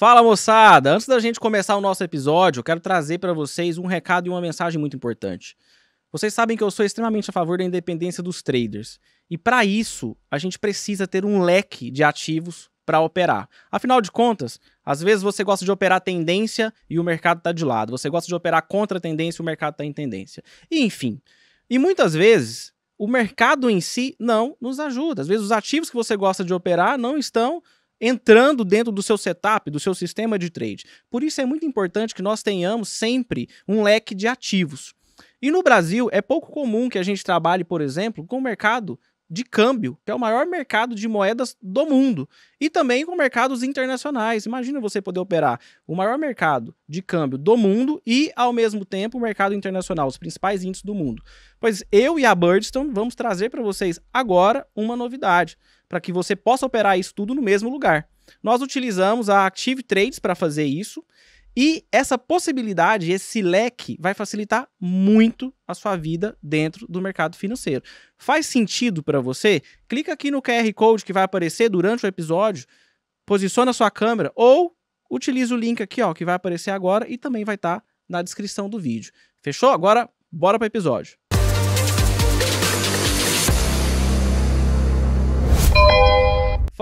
Fala moçada! Antes da gente começar o nosso episódio, eu quero trazer para vocês um recado e uma mensagem muito importante. Vocês sabem que eu sou extremamente a favor da independência dos traders. E para isso, a gente precisa ter um leque de ativos para operar. Afinal de contas, às vezes você gosta de operar tendência e o mercado está de lado. Você gosta de operar contra a tendência e o mercado está em tendência. E, enfim. E muitas vezes o mercado em si não nos ajuda. Às vezes os ativos que você gosta de operar não estão entrando dentro do seu setup, do seu sistema de trade. Por isso é muito importante que nós tenhamos sempre um leque de ativos. E no Brasil é pouco comum que a gente trabalhe, por exemplo, com o mercado de câmbio, que é o maior mercado de moedas do mundo, e também com mercados internacionais. Imagina você poder operar o maior mercado de câmbio do mundo e, ao mesmo tempo, o mercado internacional, os principais índices do mundo. Pois eu e a Birdstone vamos trazer para vocês agora uma novidade para que você possa operar isso tudo no mesmo lugar. Nós utilizamos a Active Trades para fazer isso. E essa possibilidade, esse leque, vai facilitar muito a sua vida dentro do mercado financeiro. Faz sentido para você? Clica aqui no QR Code que vai aparecer durante o episódio, posiciona a sua câmera ou utiliza o link aqui ó, que vai aparecer agora e também vai estar tá na descrição do vídeo. Fechou? Agora, bora para o episódio.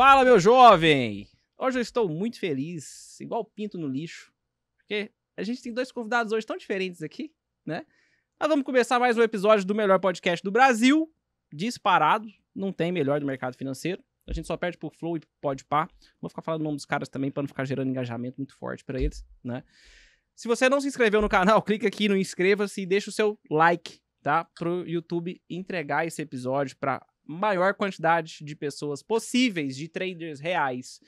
Fala, meu jovem! Hoje eu estou muito feliz, igual pinto no lixo, porque a gente tem dois convidados hoje tão diferentes aqui, né? Nós vamos começar mais um episódio do melhor podcast do Brasil, disparado, não tem melhor do mercado financeiro. A gente só perde por Flow e Podpah. Vou ficar falando o nome dos caras também para não ficar gerando engajamento muito forte para eles, né? Se você não se inscreveu no canal, clica aqui no inscreva-se e deixa o seu like, tá? Pro YouTube entregar esse episódio para maior quantidade de pessoas possíveis, de traders reais.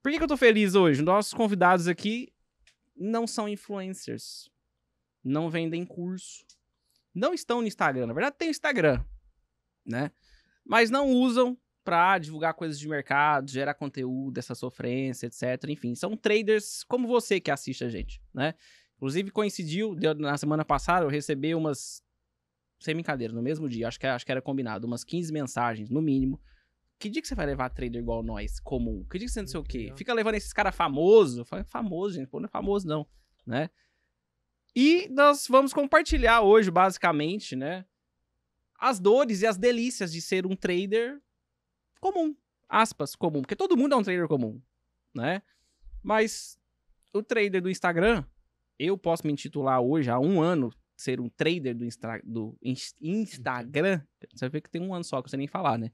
Por que, que eu tô feliz hoje? Nossos convidados aqui não são influencers, não vendem curso, não estão no Instagram. Na verdade, tem Instagram, né? Mas não usam para divulgar coisas de mercado, gerar conteúdo, essa sofrência, etc. Enfim, são traders como você que assiste a gente, né? Inclusive coincidiu, na semana passada eu recebi umas sem brincadeira, no mesmo dia, acho que, acho que era combinado, umas 15 mensagens, no mínimo. Que dia que você vai levar trader igual nós, comum? Que dia que você não sei o quê? Fica levando esses cara famoso. É famoso, gente, pô, não é famoso não, né? E nós vamos compartilhar hoje, basicamente, né? As dores e as delícias de ser um trader comum. Aspas, comum. Porque todo mundo é um trader comum, né? Mas o trader do Instagram, eu posso me intitular hoje, há um ano, ser um trader do, instra, do uhum. Instagram, você vê que tem um ano só que você nem falar, né?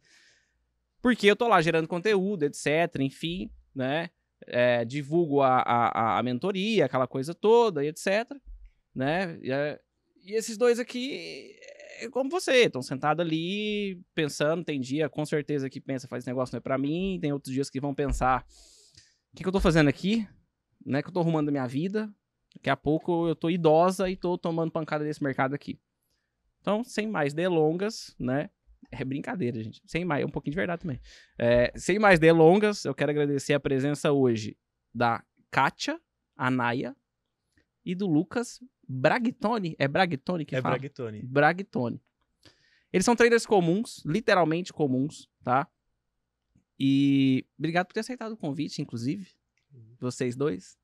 Porque eu tô lá gerando conteúdo, etc, enfim, né? É, divulgo a, a, a mentoria, aquela coisa toda, e etc, né? E, é, e esses dois aqui, é, é como você, estão sentados ali, pensando, tem dia com certeza que pensa, faz esse negócio não é para mim, tem outros dias que vão pensar, o que, que eu tô fazendo aqui? Né, que eu tô arrumando a minha vida, Daqui a pouco eu tô idosa e tô tomando pancada desse mercado aqui. Então, sem mais delongas, né? É brincadeira, gente. Sem mais, é um pouquinho de verdade também. É, sem mais delongas, eu quero agradecer a presença hoje da Kátia Anaya e do Lucas Bragtone É Bragtone que é fala? É Bragtone Bragtone. Eles são traders comuns, literalmente comuns, tá? E obrigado por ter aceitado o convite, inclusive. Uhum. Vocês dois.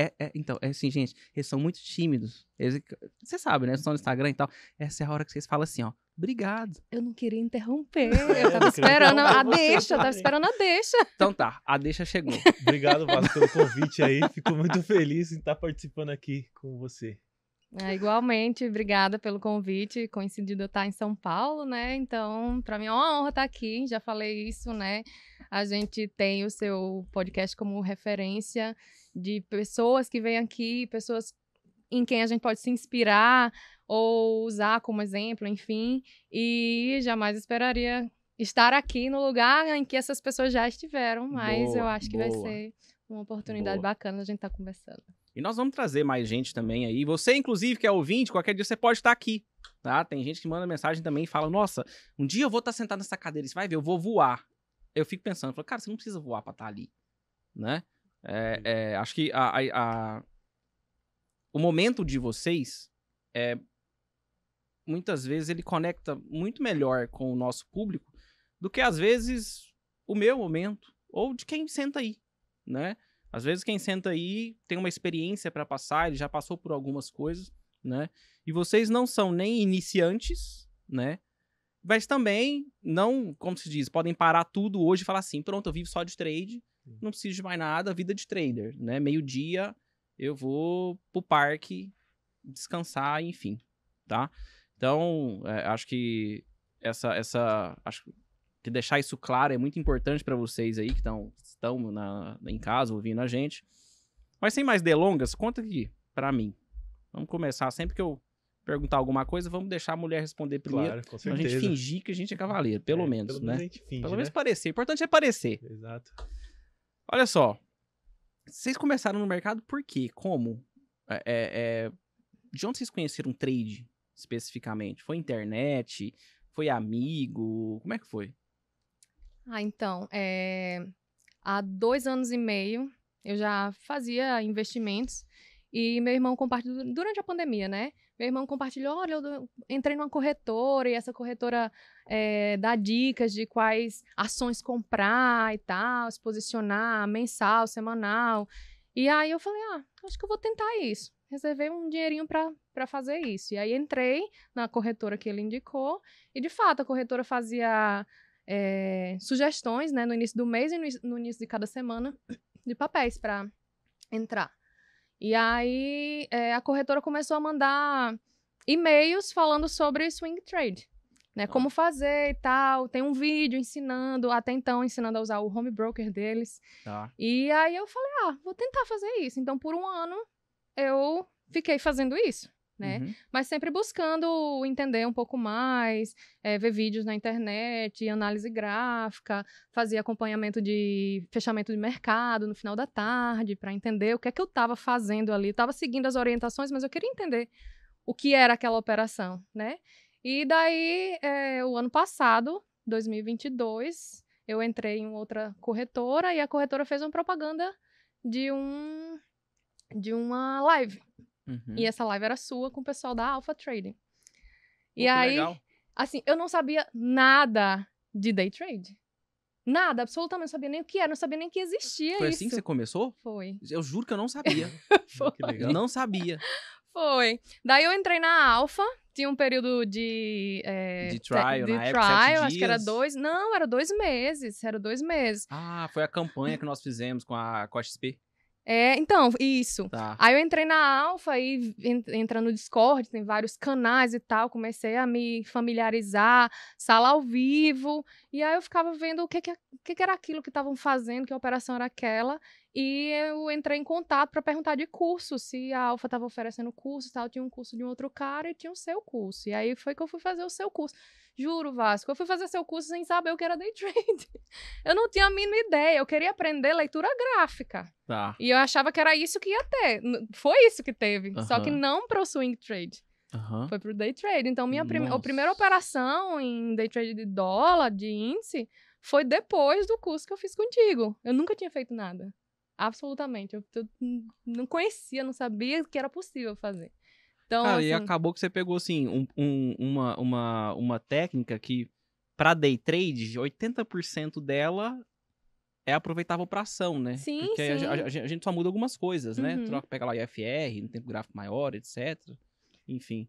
É, é, então, é assim, gente, eles são muito tímidos. Eles, você sabe, né? São no Instagram e tal. Essa é a hora que vocês falam assim, ó. Obrigado. Eu não queria interromper. Eu tava esperando a deixa, eu tava esperando a deixa. Então tá, a deixa chegou. Obrigado, Vasco, pelo convite aí. Fico muito feliz em estar participando aqui com você. É, igualmente, obrigada pelo convite. Coincidido eu estar em São Paulo, né? Então, para mim é uma honra estar aqui. Já falei isso, né? A gente tem o seu podcast como referência de pessoas que vêm aqui, pessoas em quem a gente pode se inspirar ou usar como exemplo, enfim. E jamais esperaria estar aqui no lugar em que essas pessoas já estiveram, mas boa, eu acho que boa. vai ser uma oportunidade boa. bacana a gente estar tá conversando. E nós vamos trazer mais gente também aí. Você, inclusive, que é ouvinte, qualquer dia você pode estar tá aqui, tá? Tem gente que manda mensagem também e fala: Nossa, um dia eu vou estar tá sentado nessa cadeira, você vai ver, eu vou voar. Eu fico pensando, eu falo, cara, você não precisa voar para estar tá ali, né? É, uhum. é, acho que a, a, a, o momento de vocês é muitas vezes ele conecta muito melhor com o nosso público do que às vezes o meu momento ou de quem senta aí, né? Às vezes quem senta aí tem uma experiência para passar, ele já passou por algumas coisas, né? E vocês não são nem iniciantes, né? Mas também não, como se diz, podem parar tudo hoje e falar assim, pronto, eu vivo só de trade não preciso de mais nada, vida de trader, né? Meio-dia eu vou pro parque descansar, enfim, tá? Então, é, acho que essa, essa, acho que deixar isso claro é muito importante para vocês aí que tão, estão na, em casa ouvindo a gente. Mas sem mais delongas, conta aqui para mim. Vamos começar sempre que eu perguntar alguma coisa, vamos deixar a mulher responder primeiro. Claro, com certeza. Pra gente fingir que a gente é, é cavaleiro, pelo é, menos, pelo né? Menos finge, pelo né? menos parecer. O importante é parecer. Exato. Olha só. Vocês começaram no mercado por quê? Como? É, é, é de onde vocês conheceram trade especificamente? Foi internet? Foi amigo? Como é que foi? Ah, então. É... Há dois anos e meio eu já fazia investimentos e meu irmão compartilhou, durante a pandemia, né? Meu irmão compartilhou: olha, eu entrei numa corretora e essa corretora é, dá dicas de quais ações comprar e tal, se posicionar mensal, semanal. E aí eu falei: ah, acho que eu vou tentar isso. Reservei um dinheirinho para fazer isso. E aí entrei na corretora que ele indicou, e de fato a corretora fazia é, sugestões né, no início do mês e no, no início de cada semana de papéis para entrar. E aí é, a corretora começou a mandar e-mails falando sobre swing trade. Né, ah. como fazer e tal. Tem um vídeo ensinando, até então, ensinando a usar o home broker deles. Ah. E aí eu falei, ah, vou tentar fazer isso. Então, por um ano, eu fiquei fazendo isso né? Uhum. Mas sempre buscando entender um pouco mais, é, ver vídeos na internet, análise gráfica, fazer acompanhamento de fechamento de mercado no final da tarde, para entender o que é que eu estava fazendo ali. Estava seguindo as orientações, mas eu queria entender o que era aquela operação, né? E daí, é, o ano passado, 2022, eu entrei em outra corretora e a corretora fez uma propaganda de um de uma live Uhum. E essa live era sua com o pessoal da Alpha Trading. E aí, legal. assim, eu não sabia nada de day trade. Nada, absolutamente. Não sabia nem o que era, não sabia nem que existia Foi isso. assim que você começou? Foi. Eu juro que eu não sabia. Foi. Não sabia. Foi. Daí eu entrei na Alpha tinha um período de. É, de trial, de, de trial acho que era dois. Não, era dois meses. Era dois meses. Ah, foi a campanha que nós fizemos com a, com a XP. É, então, isso. Tá. Aí eu entrei na Alfa e entra no Discord, tem vários canais e tal, comecei a me familiarizar, sala ao vivo, e aí eu ficava vendo o que, que, que era aquilo que estavam fazendo, que operação era aquela, e eu entrei em contato para perguntar de curso, se a Alfa estava oferecendo curso e tal. Tinha um curso de um outro cara e tinha o seu curso. E aí foi que eu fui fazer o seu curso. Juro, Vasco, eu fui fazer seu curso sem saber o que era day trade. Eu não tinha a mínima ideia. Eu queria aprender leitura gráfica. Tá. E eu achava que era isso que ia ter. Foi isso que teve. Uhum. Só que não para o swing trade. Uhum. Foi o day trade. Então, minha prim a primeira operação em day trade de dólar, de índice, foi depois do curso que eu fiz contigo. Eu nunca tinha feito nada. Absolutamente. Eu, eu não conhecia, não sabia que era possível fazer. Então, Cara, assim... e acabou que você pegou, assim, um, um, uma, uma, uma técnica que, para day trade, 80% dela é aproveitável para ação, né? Sim, Porque sim. A, a, a, gente só muda algumas coisas, né? Uhum. Troca, pega lá IFR, no tempo gráfico maior, etc. Enfim.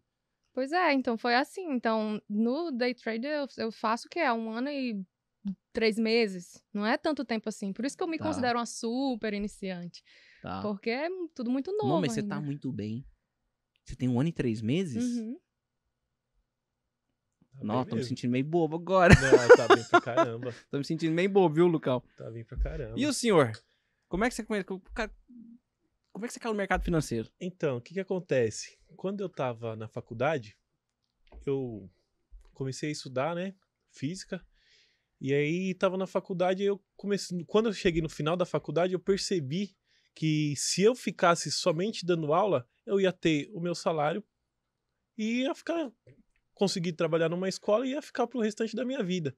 Pois é, então foi assim. Então, no day trade eu, eu faço o que é um ano e três meses. Não é tanto tempo assim. Por isso que eu me tá. considero uma super iniciante. Tá. Porque é tudo muito novo. Não, mas ainda. você tá muito bem. Você tem um ano e três meses? Uhum. Tá Nossa, tô me sentindo meio bobo agora. Não, tá bem pra caramba. tô me sentindo meio bobo, viu, Lucão? Tá bem pra caramba. E o senhor? Como é que você Como é que você caiu no mercado financeiro? Então, o que que acontece? Quando eu tava na faculdade, eu comecei a estudar, né? Física. E aí tava na faculdade, eu comecei, quando eu cheguei no final da faculdade, eu percebi que se eu ficasse somente dando aula, eu ia ter o meu salário e ia ficar conseguir trabalhar numa escola e ia ficar pro restante da minha vida.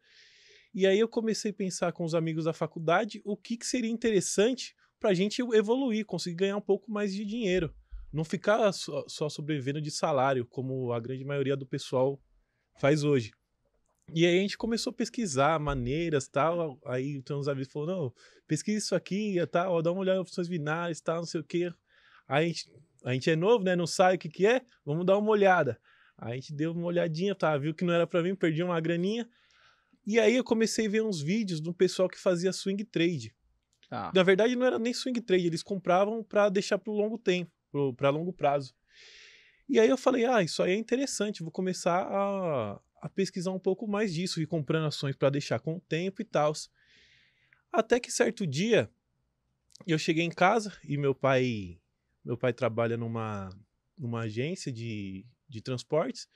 E aí eu comecei a pensar com os amigos da faculdade o que, que seria interessante para a gente evoluir, conseguir ganhar um pouco mais de dinheiro. Não ficar só sobrevivendo de salário, como a grande maioria do pessoal faz hoje. E aí a gente começou a pesquisar maneiras tal. Aí então, os amigos falaram: não, pesquisa isso aqui e é tal, dá uma olhada em opções binárias tal, não sei o quê. Aí a gente, a gente é novo, né? Não sabe o que, que é, vamos dar uma olhada. Aí a gente deu uma olhadinha, tá? Viu que não era para mim, perdi uma graninha. E aí eu comecei a ver uns vídeos do pessoal que fazia swing trade. Ah. Na verdade, não era nem swing trade, eles compravam para deixar para longo tempo, para longo prazo. E aí eu falei, ah, isso aí é interessante, vou começar a, a pesquisar um pouco mais disso e comprando ações para deixar com o tempo e tal. Até que certo dia eu cheguei em casa e meu pai meu pai trabalha numa, numa agência de, de transportes.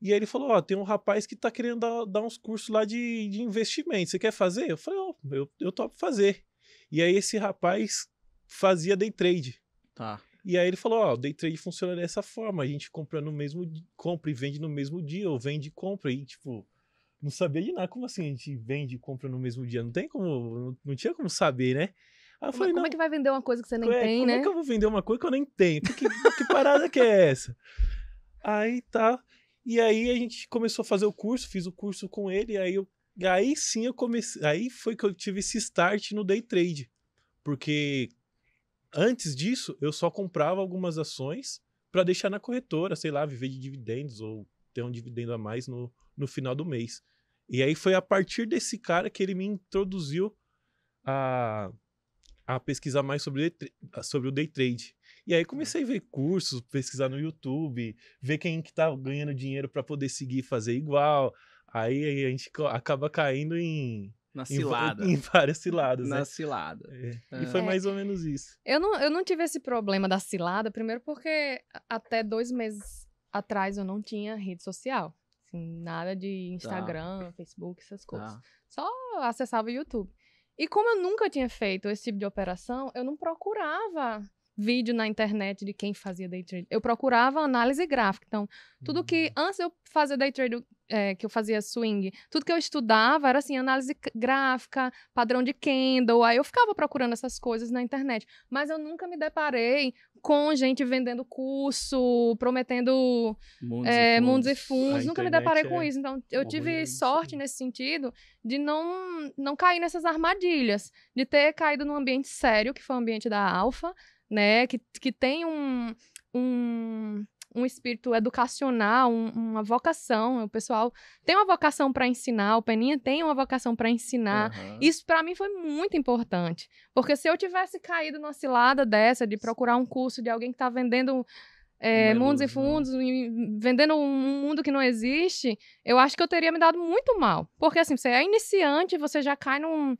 E aí ele falou: Ó, tem um rapaz que tá querendo dar, dar uns cursos lá de, de investimento. Você quer fazer? Eu falei, ó, oh, eu, eu topo fazer. E aí esse rapaz fazia day trade. Tá. E aí ele falou: Ó, oh, o day trade funciona dessa forma, a gente compra no mesmo compra e vende no mesmo dia, ou vende e compra, e tipo, não sabia de nada. Como assim a gente vende e compra no mesmo dia? Não tem como, não, tinha como saber, né? Aí eu falei, é, como, como é que vai vender uma coisa que você nem é, tem, como é né? Como é que eu vou vender uma coisa que eu nem tenho? Que, que, que parada que é essa? Aí tá. E aí a gente começou a fazer o curso, fiz o curso com ele, aí eu aí sim eu comecei, aí foi que eu tive esse start no day trade. Porque Antes disso, eu só comprava algumas ações para deixar na corretora, sei lá, viver de dividendos ou ter um dividendo a mais no, no final do mês. E aí foi a partir desse cara que ele me introduziu a, a pesquisar mais sobre, sobre o day trade. E aí comecei a ver cursos, pesquisar no YouTube, ver quem que tá ganhando dinheiro para poder seguir fazer igual. Aí, aí a gente acaba caindo em na cilada. Em, em várias ciladas, Na né? cilada. É. E é. foi mais ou menos isso. Eu não, eu não tive esse problema da cilada, primeiro porque até dois meses atrás eu não tinha rede social. Assim, nada de tá. Instagram, tá. Facebook, essas tá. coisas. Tá. Só acessava o YouTube. E como eu nunca tinha feito esse tipo de operação, eu não procurava vídeo na internet de quem fazia day trade. Eu procurava análise gráfica. Então, tudo que hum. antes eu fazia day trade, é, que eu fazia swing, tudo que eu estudava era assim, análise gráfica, padrão de Kendall, aí eu ficava procurando essas coisas na internet, mas eu nunca me deparei com gente vendendo curso, prometendo mundos, é, e, fundos. Eh, mundos e fundos, nunca me deparei é com isso, então eu tive sorte né? nesse sentido de não, não cair nessas armadilhas, de ter caído num ambiente sério, que foi o ambiente da Alfa, né, que, que tem um, um um espírito educacional, um, uma vocação. O pessoal tem uma vocação para ensinar, o Peninha tem uma vocação para ensinar. Uhum. Isso para mim foi muito importante, porque se eu tivesse caído numa cilada dessa de procurar um curso de alguém que está vendendo eh, é, mundos e né? fundos, vendendo um mundo que não existe, eu acho que eu teria me dado muito mal. Porque assim, você é iniciante, você já cai num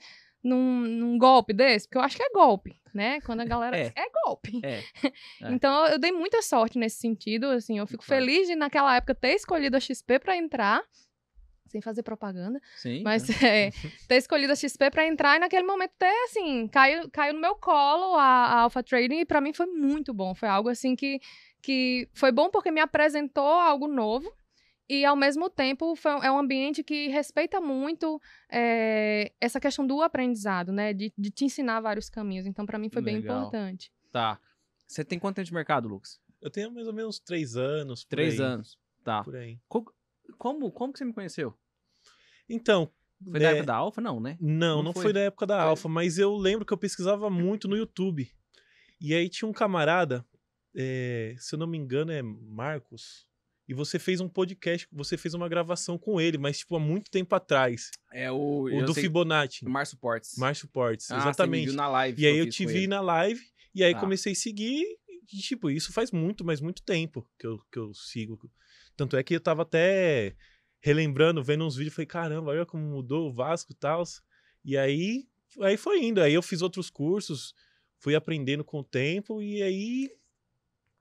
num, num, golpe desse, porque eu acho que é golpe, né? Quando a galera. É, é golpe. É. É. Então eu dei muita sorte nesse sentido, assim, eu fico feliz de naquela época ter escolhido a XP para entrar. Sem fazer propaganda. Sim. Mas é, ter escolhido a XP para entrar e naquele momento ter, assim, caiu, caiu no meu colo a, a Alpha Trading e para mim foi muito bom. Foi algo assim que, que foi bom porque me apresentou algo novo e, ao mesmo tempo, foi, é um ambiente que respeita muito é, essa questão do aprendizado, né? De, de, te ensinar vários caminhos. Então, para mim, foi Legal. bem importante. Tá. Você tem quanto tempo de mercado, Lucas? Eu tenho mais ou menos três anos. Três aí. anos, tá. Por aí. como, como que você me conheceu? Então, foi da é, época da Alfa, não, né? Não, não, não foi... foi... da época da Alfa, mas eu lembro que eu pesquisava muito no YouTube. E aí tinha um camarada, é, se eu não me engano é Marcos, e você fez um podcast, você fez uma gravação com ele, mas tipo há muito tempo atrás. É o, o do sei, Fibonacci. Márcio Portes. Márcio Portes, ah, exatamente. Você me viu na live. E aí eu te vi na live e aí ah. comecei a seguir e, tipo, isso faz muito, mas muito tempo que eu, que eu sigo. Tanto é que eu tava até relembrando, vendo uns vídeos, falei, caramba, olha como mudou o Vasco e tal. E aí, aí foi indo. Aí eu fiz outros cursos, fui aprendendo com o tempo, e aí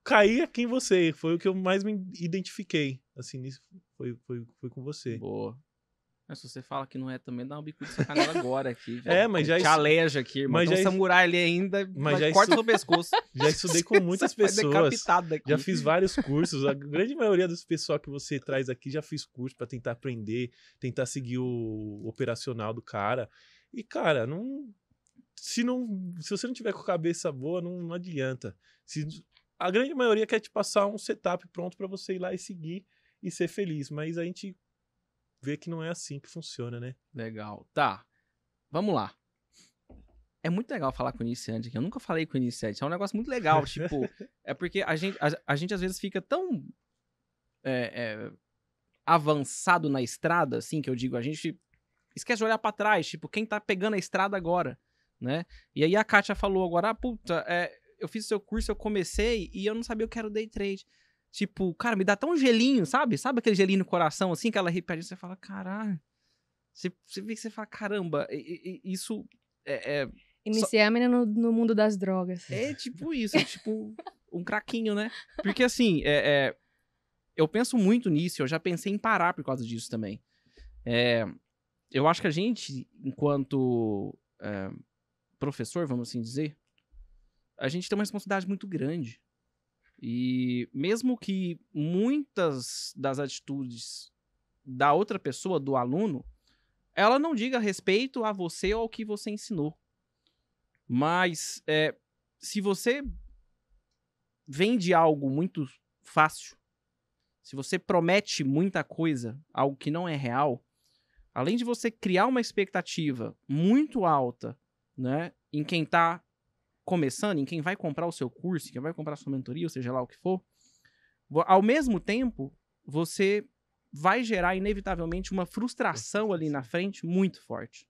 caí aqui em você. Foi o que eu mais me identifiquei. Assim, nisso foi, foi, foi com você. Boa. Mas se você fala que não é também, dá um bico de sacanagem agora aqui. Já, é, mas já... Te aleja aqui, irmão. Mas tem já... samurai ali ainda, mas já corta o no pescoço. Já estudei com muitas pessoas. Já fiz vários cursos. A grande maioria dos pessoal que você traz aqui já fiz curso para tentar aprender, tentar seguir o operacional do cara. E, cara, não... Se, não, se você não tiver com a cabeça boa, não, não adianta. Se a grande maioria quer te passar um setup pronto para você ir lá e seguir e ser feliz, mas a gente vê que não é assim que funciona, né? Legal. Tá. Vamos lá. É muito legal falar com iniciante aqui. Eu nunca falei com iniciante. É um negócio muito legal. tipo, é porque a gente, a, a gente às vezes fica tão é, é, avançado na estrada, assim, que eu digo, a gente esquece de olhar para trás. Tipo, quem tá pegando a estrada agora, né? E aí a Kátia falou agora, ah, puta, é, eu fiz o seu curso, eu comecei e eu não sabia o que era o day trade. Tipo, cara, me dá tão gelinho, sabe? Sabe aquele gelinho no coração, assim, que ela repete, você fala, caralho. Você, você vê que você fala, caramba, isso é. é Iniciei só... a no, no, mundo das drogas. É tipo isso, tipo um craquinho, né? Porque assim, é, é, eu penso muito nisso, eu já pensei em parar por causa disso também. É, eu acho que a gente, enquanto eh, professor, vamos assim dizer, a gente tem uma responsabilidade muito grande. E mesmo que muitas das atitudes da outra pessoa, do aluno, ela não diga respeito a você ou ao que você ensinou. Mas é, se você vende algo muito fácil, se você promete muita coisa, algo que não é real, além de você criar uma expectativa muito alta, né, em quem está começando, em quem vai comprar o seu curso, quem vai comprar a sua mentoria, ou seja lá o que for, ao mesmo tempo, você vai gerar inevitavelmente uma frustração ali na frente muito forte.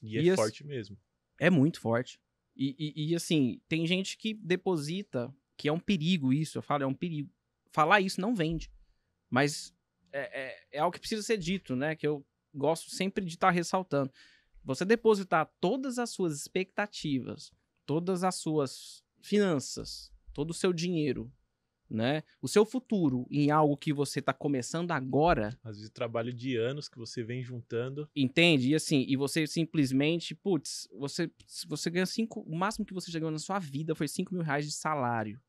E, é e é forte mesmo. É muito forte. E, e, e, assim, tem gente que deposita, que é um perigo isso, eu falo, é um perigo. Falar isso não vende. Mas é, é, é algo que precisa ser dito, né? Que eu gosto sempre de estar tá ressaltando. Você depositar todas as suas expectativas todas as suas finanças, todo o seu dinheiro, né? O seu futuro em algo que você está começando agora. Às vezes trabalho de anos que você vem juntando. Entende? E assim, e você simplesmente, putz, você, você ganha cinco. O máximo que você já ganhou na sua vida foi cinco mil reais de salário.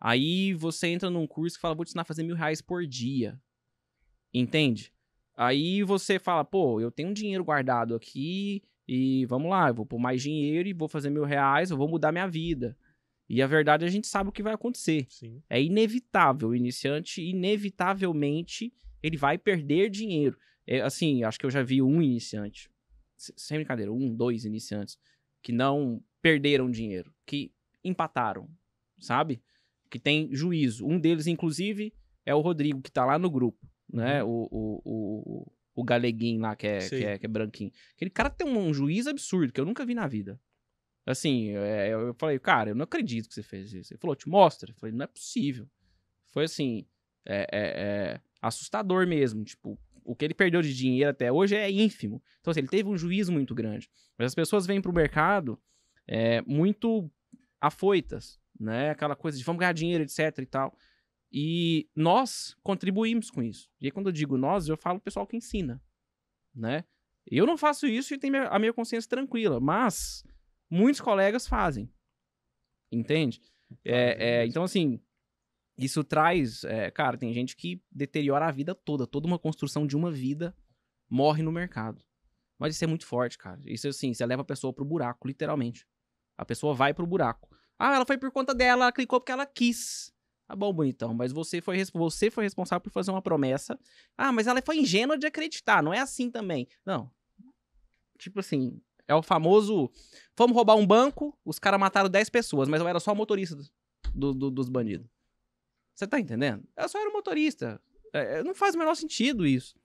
Aí você entra num curso que fala, vou te ensinar a fazer mil reais por dia. Entende? Aí você fala, pô, eu tenho um dinheiro guardado aqui, e vamos lá, eu vou pôr mais dinheiro e vou fazer mil reais, eu vou mudar minha vida. E a verdade, a gente sabe o que vai acontecer. Sim. É inevitável. O iniciante, inevitavelmente, ele vai perder dinheiro. É, assim, acho que eu já vi um iniciante, sem brincadeira, um, dois iniciantes, que não perderam dinheiro, que empataram, sabe? Que tem juízo. Um deles, inclusive, é o Rodrigo, que tá lá no grupo, né? Uhum. O, o, o, o galeguinho lá, que é, que é, que é, branquinho. Aquele cara tem um, um, juiz absurdo que eu nunca vi na vida. Assim, é, eu falei, cara, eu não acredito que você fez isso. Ele falou, te mostra. Eu falei, não é possível. Foi assim, é, é, é assustador mesmo. Tipo, o que ele perdeu de dinheiro até hoje é ínfimo. Então, assim, ele teve um juiz muito grande. Mas as pessoas vêm pro mercado é, muito afoitas, né? Aquela coisa de vamos ganhar dinheiro, etc e tal. E nós contribuímos com isso. E aí, quando eu digo nós, eu falo o pessoal que ensina, né? Eu não faço isso e tenho a minha consciência tranquila, mas muitos colegas fazem, entende? É, é, né? então, assim, isso traz... É, cara, tem gente que deteriora a vida toda, toda uma construção de uma vida morre no mercado. Mas isso é muito forte, cara. Isso, assim, você leva a pessoa pro buraco, literalmente. A pessoa vai pro buraco. Ah, ela foi por conta dela, ela clicou porque ela quis. Tá bom, bonitão, mas você foi, você foi responsável por fazer uma promessa. Ah, mas ela foi ingênua de acreditar, não é assim também. Não. Tipo assim, é o famoso. Vamos roubar um banco, os caras mataram 10 pessoas, mas eu era só o motorista do, do, dos bandidos. Você tá entendendo? Eu só era o motorista. É, é, não faz o menor sentido isso.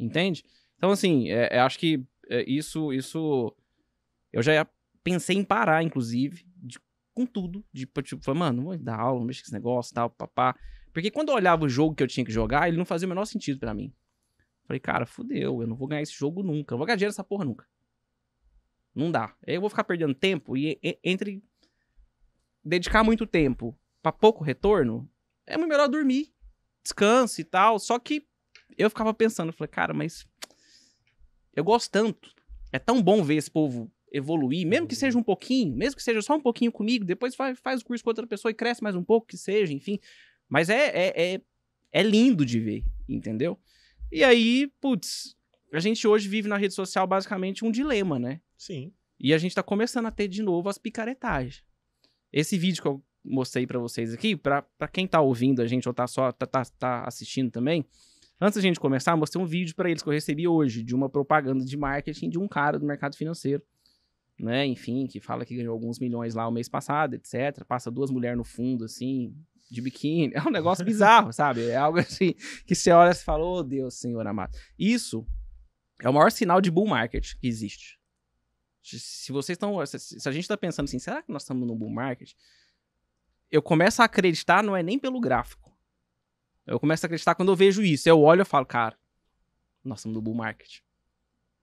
Entende? Então, assim, é, é, acho que é, isso, isso. Eu já pensei em parar, inclusive com tudo. Tipo, tipo falei, mano, vou dar aula, não mexo com esse negócio, tal, papá. Porque quando eu olhava o jogo que eu tinha que jogar, ele não fazia o menor sentido para mim. Falei, cara, fudeu, eu não vou ganhar esse jogo nunca. Eu vou ganhar dinheiro nessa porra nunca. Não dá. Eu vou ficar perdendo tempo e, e entre dedicar muito tempo para pouco retorno, é muito melhor dormir, descanso e tal. Só que eu ficava pensando, falei, cara, mas eu gosto tanto. É tão bom ver esse povo evoluir, mesmo que uhum. seja um pouquinho, mesmo que seja só um pouquinho comigo, depois faz, faz o curso com outra pessoa e cresce mais um pouco, que seja, enfim. Mas é, é, é, é lindo de ver, entendeu? E aí, putz, a gente hoje vive na rede social basicamente um dilema, né? Sim. E a gente tá começando a ter de novo as picaretagens. Esse vídeo que eu mostrei para vocês aqui, para quem tá ouvindo a gente ou tá só tá, tá, tá assistindo também, antes da gente começar, mostrei um vídeo para eles que eu recebi hoje de uma propaganda de marketing de um cara do mercado financeiro né? Enfim, que fala que ganhou alguns milhões lá o mês passado, etc. Passa duas mulheres no fundo, assim, de biquíni. É um negócio bizarro, sabe? É algo assim que você olha e fala, ô oh, Deus, Senhor amado. Isso é o maior sinal de bull market que existe. Se vocês estão. Se a gente está pensando assim, será que nós estamos no bull market? Eu começo a acreditar, não é nem pelo gráfico. Eu começo a acreditar quando eu vejo isso. Eu olho e falo, cara, nós estamos no bull market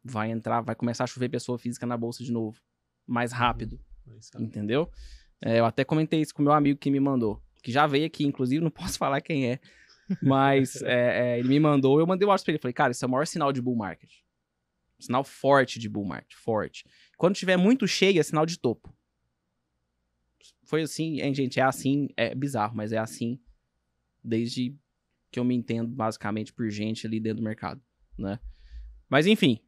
vai entrar, vai começar a chover pessoa física na bolsa de novo, mais uhum. rápido. Uhum. Entendeu? É, eu até comentei isso com meu amigo que me mandou, que já veio aqui, inclusive, não posso falar quem é, mas é, é, ele me mandou, eu mandei o um WhatsApp pra ele, falei, cara, isso é o maior sinal de bull market. Sinal forte de bull market, forte. Quando tiver muito cheio, é sinal de topo. Foi assim, hein, gente, é assim, é bizarro, mas é assim desde que eu me entendo basicamente por gente ali dentro do mercado, né? Mas enfim,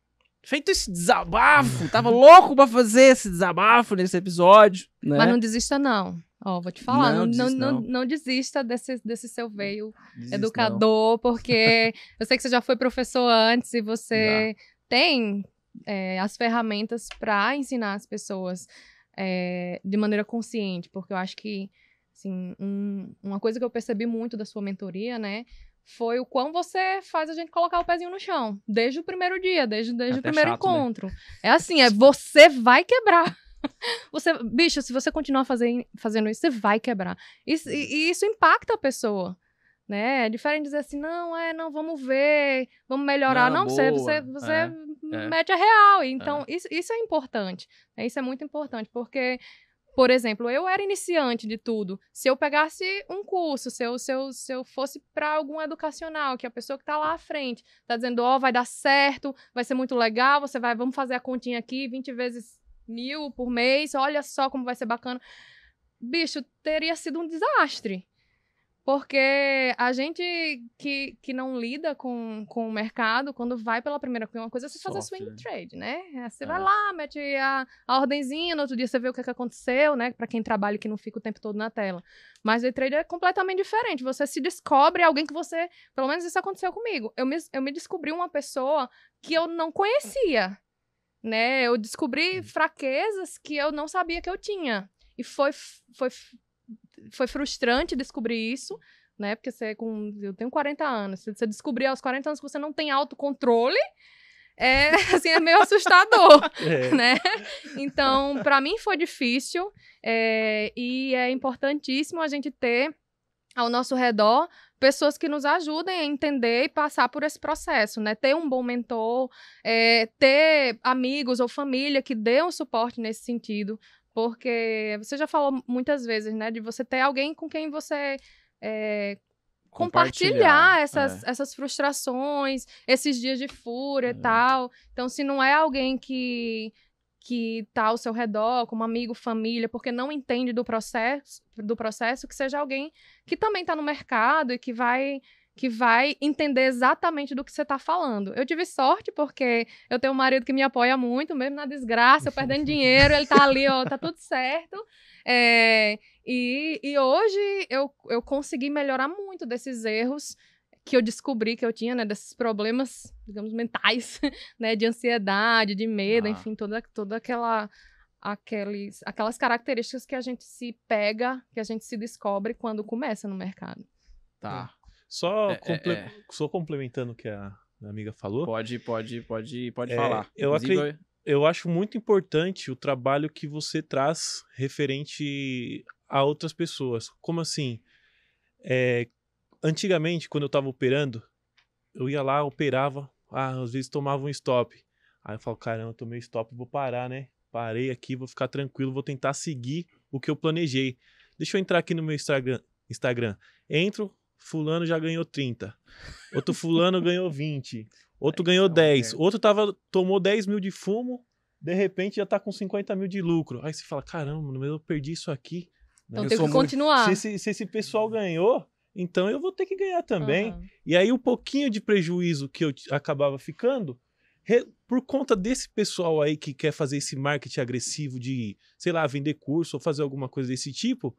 feito esse desabafo. Tava louco para fazer esse desabafo nesse episódio. Né? Mas não desista, não. Ó, oh, vou te falar, não, não, desista, não, não. não desista desse, desse seu veio desista, educador, porque eu sei que você já foi professor antes e você tem é, as ferramentas para ensinar as pessoas é, de maneira consciente, porque eu acho que, assim, um, uma coisa que eu percebi muito da sua mentoria, né, foi o quão você faz a gente colocar o pezinho no chão. Desde o primeiro dia, desde, desde é o primeiro chato, né? encontro. Né? É assim, é você vai quebrar. Você, bicho, se você continuar fazendo, fazendo isso, você vai quebrar. E, e, e isso impacta a pessoa. Né? É diferente dizer assim, não, é, não, vamos ver, vamos melhorar. Não, não você, você, você é, é, mete a real. Então, é. Isso, isso é importante. Né? Isso é muito importante, porque por exemplo, eu era iniciante de tudo. Se eu pegasse um curso, se eu, se eu, se eu fosse para algum educacional, que é a pessoa que está lá à frente está dizendo, ó, oh, vai dar certo, vai ser muito legal, você vai, vamos fazer a continha aqui, 20 vezes mil por mês, olha só como vai ser bacana. Bicho, teria sido um desastre. Porque a gente que, que não lida com, com o mercado, quando vai pela primeira coisa, uma coisa é você fazer swing né? trade, né? É, você é. vai lá, mete a, a ordenzinha, no outro dia você vê o que, é que aconteceu, né? Para quem trabalha e que não fica o tempo todo na tela. Mas o trade é completamente diferente. Você se descobre alguém que você. Pelo menos isso aconteceu comigo. Eu me, eu me descobri uma pessoa que eu não conhecia. Né? Eu descobri fraquezas que eu não sabia que eu tinha. E foi, foi foi frustrante descobrir isso, né? Porque você é com. Eu tenho 40 anos. Se você descobrir aos 40 anos que você não tem autocontrole, é assim, é meio assustador, é. né? Então, para mim foi difícil. É, e é importantíssimo a gente ter ao nosso redor pessoas que nos ajudem a entender e passar por esse processo, né? Ter um bom mentor, é, ter amigos ou família que dê um suporte nesse sentido, porque você já falou muitas vezes, né? De você ter alguém com quem você é, compartilhar, compartilhar, essas, é. essas frustrações, esses dias de fúria e uhum. tal. Então, se não é alguém que que tá ao seu redor, como amigo, família, porque não entende do processo, do processo, que seja alguém que também está no mercado e que vai que vai entender exatamente do que você está falando. Eu tive sorte porque eu tenho um marido que me apoia muito, mesmo na desgraça, eu perdendo dinheiro, ele está ali, ó, tá tudo certo. É, e, e hoje eu, eu consegui melhorar muito desses erros que eu descobri que eu tinha, né, desses problemas, digamos, mentais, né, de ansiedade, de medo, ah. enfim, toda, toda aquela aqueles, aquelas características que a gente se pega, que a gente se descobre quando começa no mercado. Tá. É. Só, é, é, comple... é, só complementando o que a amiga falou. Pode, pode, pode, pode é, falar. Eu Inclusive, Eu acho muito importante o trabalho que você traz referente a outras pessoas. Como assim? É, antigamente, quando eu estava operando, eu ia lá, operava, ah, às vezes tomava um stop. Aí eu falo, caramba, eu tomei stop, vou parar, né? Parei aqui, vou ficar tranquilo, vou tentar seguir o que eu planejei. Deixa eu entrar aqui no meu Instagram. Instagram. Entro, fulano já ganhou 30. Outro fulano ganhou 20. Outro Aí é, ganhou 10. É Outro tava, tomou 10 mil de fumo, de repente já tá com 50 mil de lucro. Aí você fala, caramba, eu perdi isso aqui. Então eu tem que continuar. Se esse, se esse pessoal ganhou, então eu vou ter que ganhar também. Uhum. E aí o um pouquinho de prejuízo que eu acabava ficando, por conta desse pessoal aí que quer fazer esse marketing agressivo de, sei lá, vender curso ou fazer alguma coisa desse tipo,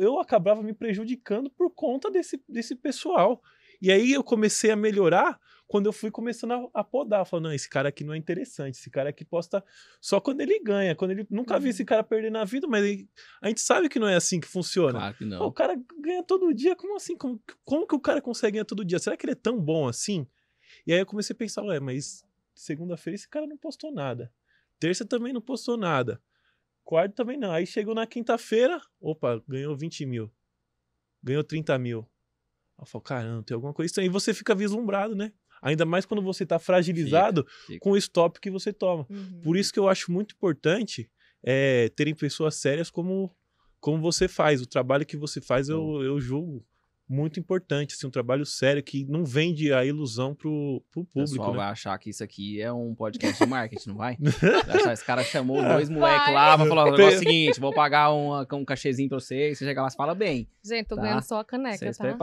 eu acabava me prejudicando por conta desse, desse pessoal. E aí eu comecei a melhorar quando eu fui começando a, podar, falando, não, esse cara aqui não é interessante, esse cara aqui posta só quando ele ganha, quando ele nunca vi uhum. esse cara perder na vida, mas ele... a gente sabe que não é assim que funciona. Claro que não. Pô, o cara ganha todo dia, como assim? Como, como que o cara consegue ganhar todo dia? Será que ele é tão bom assim? E aí eu comecei a pensar, ué, mas segunda-feira esse cara não postou nada. Terça também não postou nada. Quarto também não. Aí chegou na quinta-feira, opa, ganhou 20 mil. Ganhou 30 mil. Eu falo, caramba, tem alguma coisa estranha. E você fica vislumbrado, né? Ainda mais quando você está fragilizado fica, fica. com o stop que você toma. Uhum. Por isso que eu acho muito importante é, terem pessoas sérias como, como você faz. O trabalho que você faz, eu, eu julgo muito importante, assim, um trabalho sério que não vende a ilusão pro, pro público. O pessoal né? vai achar que isso aqui é um podcast de marketing, não vai? vai achar, esse cara chamou é. dois moleques lá pra falar o seguinte: vou pagar uma, um cachezinho pra vocês, você chega lá e fala bem. Gente, tô tá? ganhando só a caneca, vocês tá?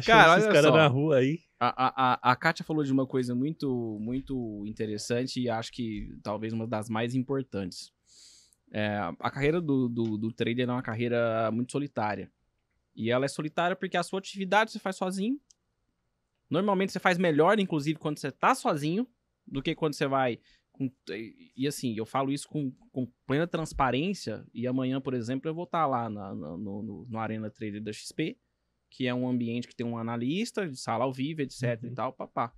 cara, esses caras na rua aí. A, a, a Kátia falou de uma coisa muito, muito interessante e acho que talvez uma das mais importantes. É, a carreira do, do, do trader é uma carreira muito solitária. E ela é solitária porque a sua atividade você faz sozinho. Normalmente você faz melhor, inclusive, quando você tá sozinho, do que quando você vai. Com... E assim, eu falo isso com, com, plena transparência. E amanhã, por exemplo, eu vou estar tá lá na, na, no, no Arena Trader da XP, que é um ambiente que tem um analista, de sala ao vivo, etc uhum. e tal, papá.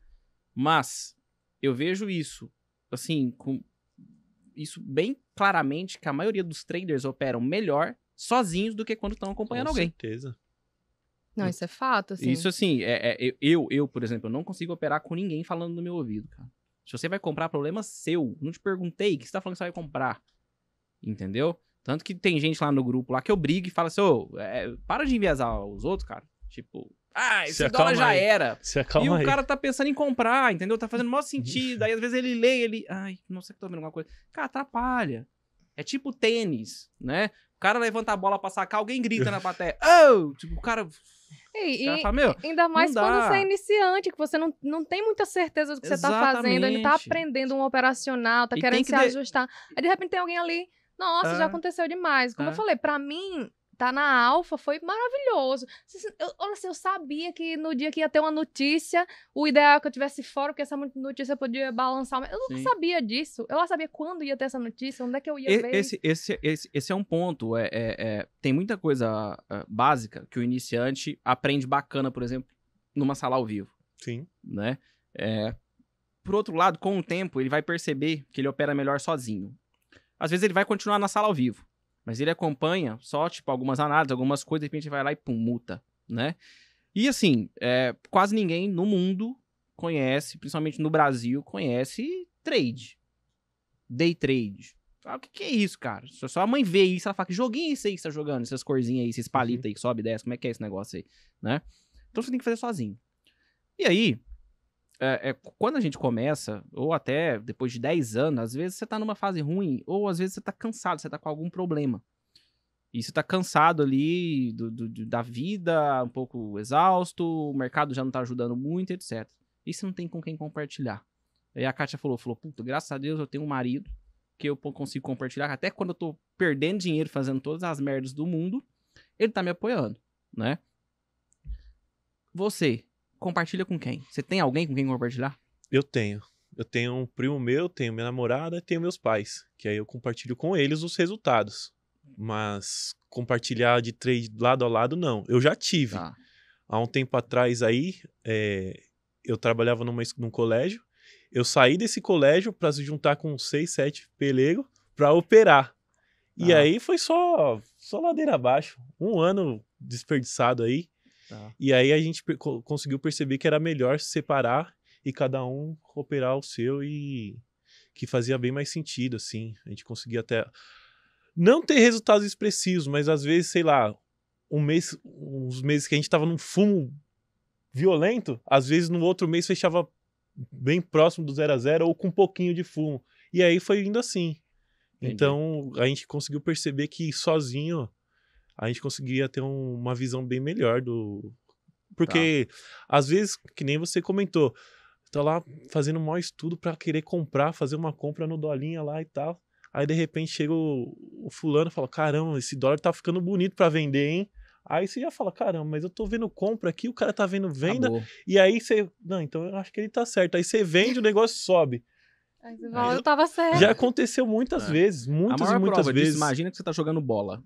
Mas eu vejo isso, assim, com isso bem claramente, que a maioria dos traders operam melhor sozinhos do que quando estão acompanhando Com alguém. Com certeza. Não, isso é fato, assim. Isso, assim, é, é, eu, eu, por exemplo, eu não consigo operar com ninguém falando no meu ouvido, cara. Se você vai comprar, problema seu. Não te perguntei, que você tá falando que você vai comprar. Entendeu? Tanto que tem gente lá no grupo lá que eu brigo e fala assim, ô, oh, é, para de enviar os outros, cara. Tipo, ah, esse dólar já aí. era. Se acalma e o aí. cara tá pensando em comprar, entendeu? Tá fazendo o maior sentido. aí às vezes ele lê, ele. Ai, não sei que tô vendo alguma coisa. Cara, atrapalha. É tipo tênis, né? O cara levanta a bola pra sacar, alguém grita na plateia. Oh! Tipo, o cara. E, ainda mais quando você é iniciante, que você não, não tem muita certeza do que Exatamente. você tá fazendo, ele tá aprendendo um operacional, tá e querendo que se de... ajustar. Aí de repente tem alguém ali. Nossa, ah. já aconteceu demais. Como ah. eu falei, para mim, tá na Alfa, foi maravilhoso. Eu, se eu sabia que no dia que ia ter uma notícia, o ideal é que eu tivesse fora, porque essa notícia podia balançar. Eu não sabia disso. Eu não sabia quando ia ter essa notícia, onde é que eu ia ver. Esse, esse, esse, esse é um ponto. É, é, é, tem muita coisa ah, básica que o iniciante aprende bacana, por exemplo, numa sala ao vivo. Sim. Né? É, por outro lado, com o tempo, ele vai perceber que ele opera melhor sozinho. Às vezes ele vai continuar na sala ao vivo. Mas ele acompanha só, tipo, algumas análises, algumas coisas, de repente vai lá e pum, multa, né? E assim, é, quase ninguém no mundo conhece, principalmente no Brasil, conhece trade. Day trade. Ah, o que, que, é isso, cara? Se só a mãe vê isso, ela fala que joguinho é esse aí que você tá jogando, essas corzinhas aí, esses palitos uhum. aí que sobe e desce, como é que é esse negócio aí, né? Então você tem que fazer sozinho. E aí, é, é, quando a gente começa, ou até depois de 10 anos, às vezes você está numa fase ruim, ou às vezes você está cansado, você está com algum problema. E você está cansado ali do, do, da vida, um pouco exausto, o mercado já não está ajudando muito, etc. E você não tem com quem compartilhar. Aí a Kátia falou, falou, puta, graças a Deus eu tenho um marido que eu consigo compartilhar, até quando eu estou perdendo dinheiro fazendo todas as merdas do mundo, ele está me apoiando, né? Você, compartilha com quem? Você tem alguém com quem compartilhar? Eu tenho. Eu tenho um primo meu, tenho minha namorada, tenho meus pais, que aí eu compartilho com eles os resultados. Mas compartilhar de trade lado a lado, não. Eu já tive. Tá. Há um tempo atrás aí, é, eu trabalhava numa, num colégio. Eu saí desse colégio para se juntar com seis, sete pelego para operar. E ah. aí foi só, só ladeira abaixo. Um ano desperdiçado aí. Ah. E aí a gente conseguiu perceber que era melhor separar e cada um operar o seu e que fazia bem mais sentido, assim. A gente conseguia até não ter resultados expressivos, mas às vezes, sei lá, um mês, uns meses que a gente estava num fumo violento, às vezes no outro mês fechava bem próximo do zero a zero ou com um pouquinho de fumo. E aí foi indo assim. Entendi. Então a gente conseguiu perceber que sozinho a gente conseguia ter um, uma visão bem melhor do. Tá. Porque, tá. às vezes, que nem você comentou, tá lá fazendo um maior estudo para querer comprar, fazer uma compra no dolinha lá e tal. Aí, de repente, chega o, o fulano e fala: caramba, esse dólar tá ficando bonito para vender, hein? Aí você já fala, caramba, mas eu tô vendo compra aqui, o cara tá vendo venda, Acabou. e aí você. Não, então eu acho que ele tá certo. Aí você vende, o negócio sobe. Aí, eu tava certo. Já aconteceu muitas é. vezes, muitas e muitas vezes. Disso, imagina que você tá jogando bola.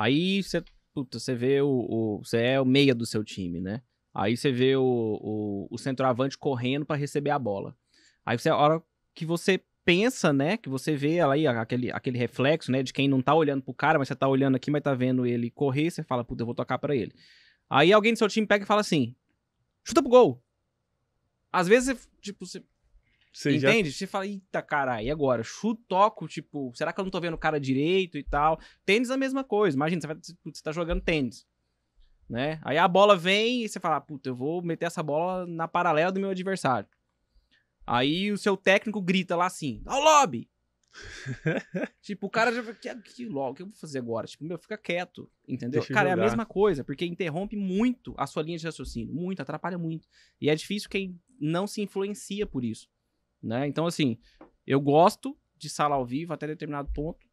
Aí você, puta, você vê o, Você é o meia do seu time, né? Aí você vê o, o, o centroavante correndo para receber a bola. Aí você, a hora que você pensa, né? Que você vê aí aquele, aquele reflexo, né? De quem não tá olhando pro cara, mas você tá olhando aqui, mas tá vendo ele correr, você fala, puta, eu vou tocar para ele. Aí alguém do seu time pega e fala assim: chuta pro gol. Às vezes, tipo, você, você Entende? Já... Você fala, eita caralho, e agora? Chutoco, tipo, será que eu não tô vendo o cara direito e tal? Tênis é a mesma coisa. Imagina, você, vai, você tá jogando tênis. Né? Aí a bola vem e você fala, puta, eu vou meter essa bola na paralela do meu adversário. Aí o seu técnico grita lá assim, ao lobby! tipo, o cara já fala, que, é, que logo, o que eu vou fazer agora? Tipo, meu, fica quieto, entendeu? Deixa cara, é a mesma coisa, porque interrompe muito a sua linha de raciocínio, muito, atrapalha muito. E é difícil quem não se influencia por isso. Né? Então, assim, eu gosto de sala ao vivo até determinado ponto,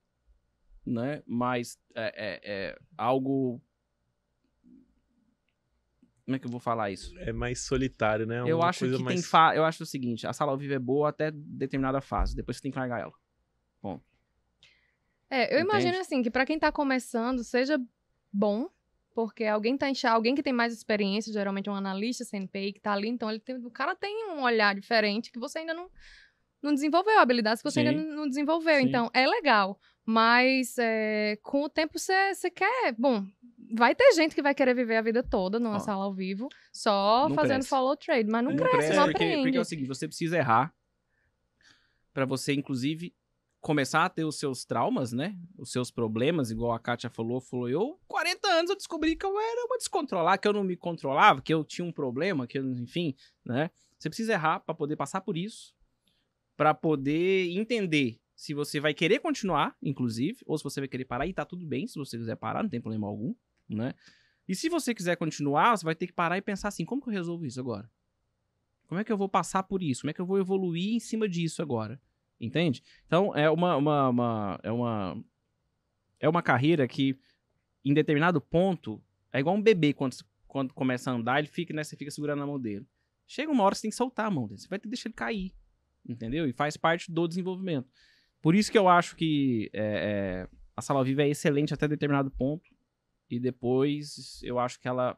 né? Mas é, é, é algo. Como é que eu vou falar isso? É mais solitário, né? É eu acho que mais... tem fa... eu acho o seguinte, a sala ao vivo é boa até determinada fase, depois você tem que largar ela. Bom. É, eu Entende? imagino assim que para quem tá começando seja bom porque alguém tá enxergando, alguém que tem mais experiência, geralmente é um analista CNPI que tá ali, então ele tem, o cara tem um olhar diferente que você ainda não, não desenvolveu, habilidades que você Sim. ainda não desenvolveu. Sim. Então, é legal. Mas é, com o tempo você quer. Bom, vai ter gente que vai querer viver a vida toda numa sala ao vivo, só fazendo cresce. follow trade, mas não, não cresce, cresce, não porque, Porque é o seguinte, você precisa errar para você, inclusive, começar a ter os seus traumas, né? Os seus problemas, igual a Kátia falou, falou, eu, 40 anos eu descobri que eu era uma descontrolada, que eu não me controlava, que eu tinha um problema, que eu, enfim, né? Você precisa errar para poder passar por isso, para poder entender se você vai querer continuar, inclusive, ou se você vai querer parar e tá tudo bem, se você quiser parar, não tem problema algum, né? E se você quiser continuar, você vai ter que parar e pensar assim, como que eu resolvo isso agora? Como é que eu vou passar por isso? Como é que eu vou evoluir em cima disso agora? Entende? Então é uma, uma, uma, é uma é uma carreira que em determinado ponto é igual um bebê quando, quando começa a andar, ele fica, né, você fica segurando a mão dele. Chega uma hora você tem que soltar a mão dele, você vai ter que deixar ele cair, entendeu? E faz parte do desenvolvimento. Por isso que eu acho que é, é, a sala viva é excelente até determinado ponto e depois eu acho que ela